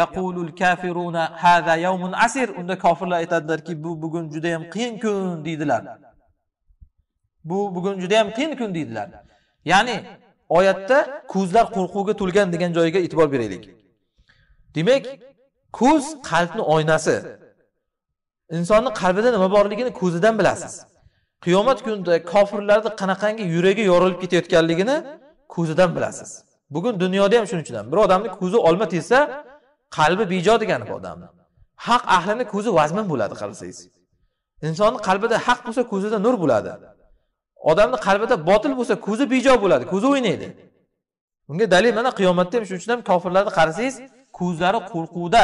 Speaker 1: yaqulul kafiruna hada yawmun asir unda kofirlar aytadilarki bu bugun juda ham qiyin kun deydilar bu bugun juda ham qiyin kun deydilar ya'ni oyatda ko'zlar qo'rquvga to'lgan degan joyiga e'tibor beraylik demak ko'z qalbni oynasi insonni qalbida nima borligini ko'zidan bilasiz qiyomat kunida kofirlarni qanaqangi yuragi yorilib ketayotganligini ko'zidan bilasiz bugun dunyoda ham shuning uchun bir odamni ko'zi olma tegsa qalbi bejo degani bu odamni haq ahlini ko'zi vazmin bo'ladi qarasangiz insonni qalbida haq bo'lsa ko'zida nur bo'ladi odamni qalbida botil bo'lsa ko'zi bejo bo'ladi ko'zi o'ynaydi unga dalil mana qiyomatda ham shuning uchun ham kofirlarni qarasangiz ko'zlari qo'rquvda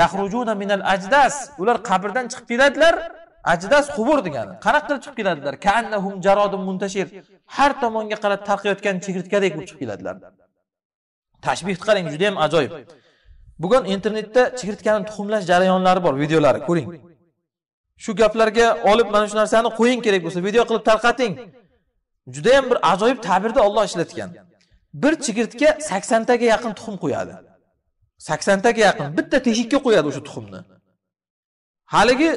Speaker 1: yahrujuna minal ajdas ular qabrdan chiqib keladilar ajdas qubur degani qanaqa qilib chiqib keladilar kaannahum jarodun muntashir har tomonga qarab tarqayotgan chigirtkadek bo'lib chiqib keladilar tashbihni qarang juda yam ajoyib bugun internetda chigirtkani tuxumlash jarayonlari bor videolari ko'ring shu gaplarga olib mana shu narsani qo'ying kerak bo'lsa video qilib tarqating judayam bir ajoyib tabirda olloh ishlatgan bir chigirtka saksontaga yaqin tuxum qo'yadi saksontaga yaqin bitta teshikka qo'yadi o'sha tuxumni haligi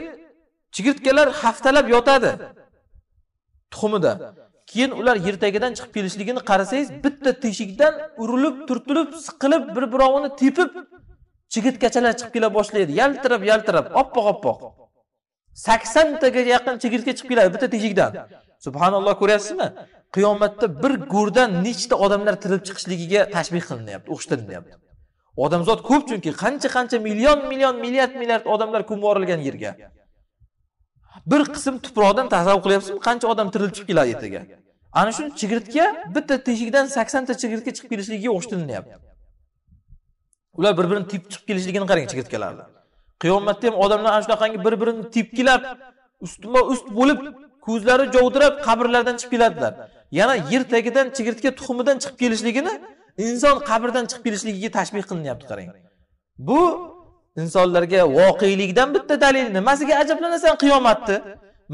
Speaker 1: chigirtkalar haftalab yotadi tuxumida keyin ular yertagidan chiqib kelishligini qarasangiz bitta teshikdan urilib turtilib siqilib bir birovini tepib chigirtkachalar chiqib kela boshlaydi yaltirab yaltirab oppoq oppoq saksontaga yaqin chigirtka chiqib keladi bitta teshikdan subhanalloh ko'ryapsizmi qiyomatda bir go'rdan nechta odamlar tirilib chiqishligiga tashbih qilinyapti o'xshatilinyapti odamzod ko'p chunki qancha qancha million million milliard milliard odamlar ko'mib yuborilgan yerga bir qism tuproqdan tasavvur qilyapsizmi qancha odam tirilib chiqib keladi ertaga ana shu chigirtka bitta teshikdan saksonta chigirtka chiqib kelishligiga o'xshatilinyapti ular bir birini tepib chiqib kelishligini qarang chigirtkalarni qiyomatda ham odamlar ana shunaqangi bir birini tepkilab ustma ust bo'lib ko'zlari jovdirab qabrlardan chiqib keladilar yana yer tagidan chigirtka tuxumidan chiqib kelishligini inson qabrdan chiqib kelishligiga tashbih qilinyapti qarang bu insonlarga voqelikdan bitta dalil nimasiga ajablanasan qiyomatni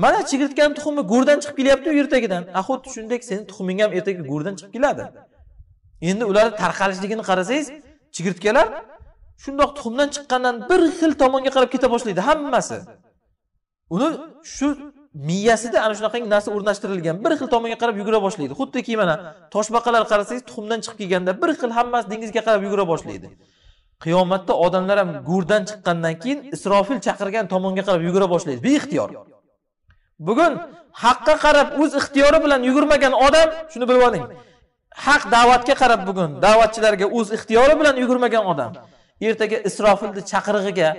Speaker 1: mana chigirtkan tuxumi go'rdan chiqib kelyapti ertagidan a ah, xuddi shunday seni tuxuming ham ertaga go'rdan chiqib keladi endi ularni tarqalishligini qarasangiz chigirtkalar shundoq tuxumdan chiqqandan bir xil tomonga qarab keta boshlaydi hammasi uni shu miyasida ana shunaqangi narsa o'rnashtirilgan bir xil tomonga qarab yugura boshlaydi xuddiki mana toshbaqalar qarasangiz tuxumdan chiqib kelganda bir xil hammasi dengizga qarab yugura boshlaydi qiyomatda odamlar ham go'rdan chiqqandan keyin isrofil chaqirgan tomonga qarab yugura boshlaydi beixtiyor bugun haqqa qarab o'z ixtiyori bilan yugurmagan odam shuni bilib oling haq da'vatga qarab bugun da'vatchilarga o'z ixtiyori bilan yugurmagan odam ertaga isrofilni chaqirig'iga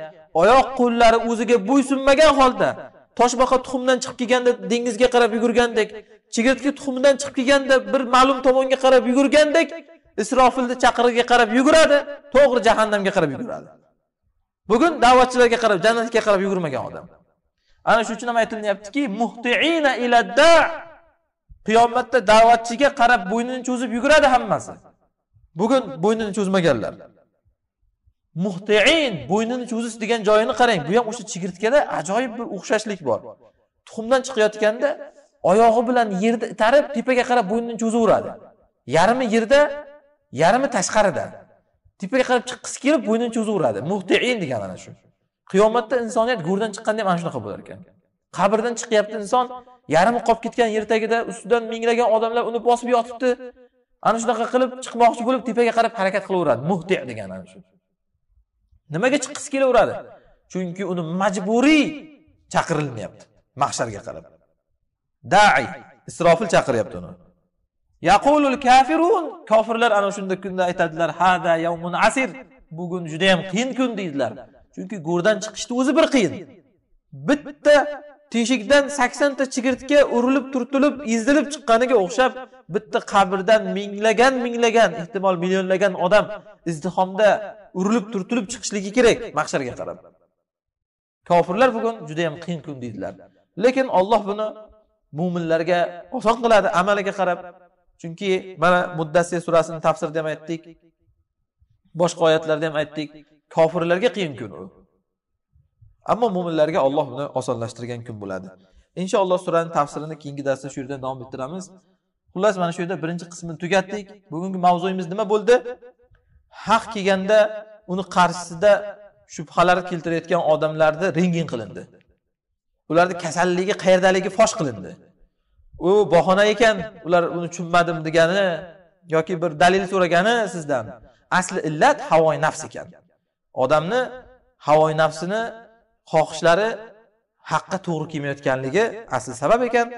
Speaker 1: oyoq qo'llari o'ziga bo'ysunmagan holda toshbaqa tuxumdan chiqib kelganda dengizga qarab yugurgandek chigirtka tuxumidan chiqib kelganda bir ma'lum tomonga qarab yugurgandek isrofilni chaqirig'iga qarab yuguradi to'g'ri jahannamga qarab yuguradi bugun da'vatchilarga qarab jannatga qarab yugurmagan odam ana shuning uchun ham aytilyaptiki muhtiina iladda qiyomatda da'vatchiga qarab bo'ynini cho'zib yuguradi hammasi bugun bo'ynini cho'zmaganlar muhtiin bo'ynini cho'zish degan joyini qarang bu ham o'sha chigirtkada ajoyib bir o'xshashlik bor tuxumdan chiqayotganda oyog'i bilan yerda itarib tepaga qarab bo'ynini cho'zaveradi yarmi yerda yarmi tashqarida tepaga qarab chiqqisi kelib bo'ynini cho'zaveradi muhtiin degan ana shu qiyomatda insoniyat go'rdan chiqqanda ham ana shunaqa bo'lar ekan qabrdan chiqyapti inson yarmi qolib ketgan yer tagida ustidan minglagan odamlar uni bosib yotibdi ana shunaqa qilib chiqmoqchi bo'lib tepaga qarab harakat qilaveradi muhti degan ana shu nimaga chiqqisi kelaveradi chunki uni majburiy chaqirilmayapti mahsharga qarab dai isrofil chaqiryapti uni yaqulul kafirun kofirlar ana shunda kunda aytadilar hada yavmun asir bugun judayam qiyin kun deydilar chunki go'rdan chiqishni o'zi bir qiyin bitta teshikdan saksonta chigirtka urilib turtilib ezilib chiqqaniga o'xshab bitta qabrdan minglagan minglagan ehtimol millionlagan odam izdihomda urilib turtilib chiqishligi kerak mahsharga qarab kofirlar bugun yam qiyin kun deydilar lekin olloh buni mo'minlarga oson qiladi amaliga qarab chunki mana muddasi surasini tafsirda ham aytdik boshqa oyatlarda ham aytdik kofirlarga qiyin kun u ammo mo'minlarga olloh buni osonlashtirgan kun bo'ladi inshaalloh surani tafsirini keyingi darsda shu yerda davom ettiramiz xullas mana shu yerda birinchi qismini tugatdik bugungi mavzuyimiz nima bo'ldi haq kelganda uni qarshisida shubhalar keltirayotgan odamlarni rengin qilindi ularni kasalligi qayerdaligi fosh qilindi u bahona ekan ular uni tushunmadim degani yoki bir dalil so'ragani sizdan asli illat havoyi nafs ekan odamni havoyi nafsini xohishlari haqqa to'g'ri kelmayotganligi asl sabab ekan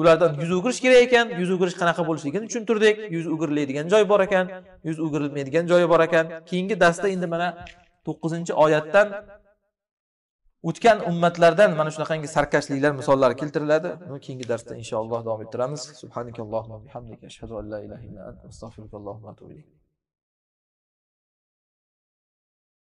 Speaker 1: ulardan yuz o'girish kerak ekan yuz o'girish qanaqa bo'lishligini tushuntirdik yuz o'giriladigan joy bor ekan yuz o'girilmaydigan joyi bor ekan keyingi darsda endi mana to'qqizinchi oyatdan o'tgan ummatlardan mana shunaqangi sarkashliklar misollari keltiriladi uni keyingi darsda inshaalloh davom ettiramiz subhanakallohu bihamdika ashhadu an la ilaha illa anta astag'firuka va atubu ilayk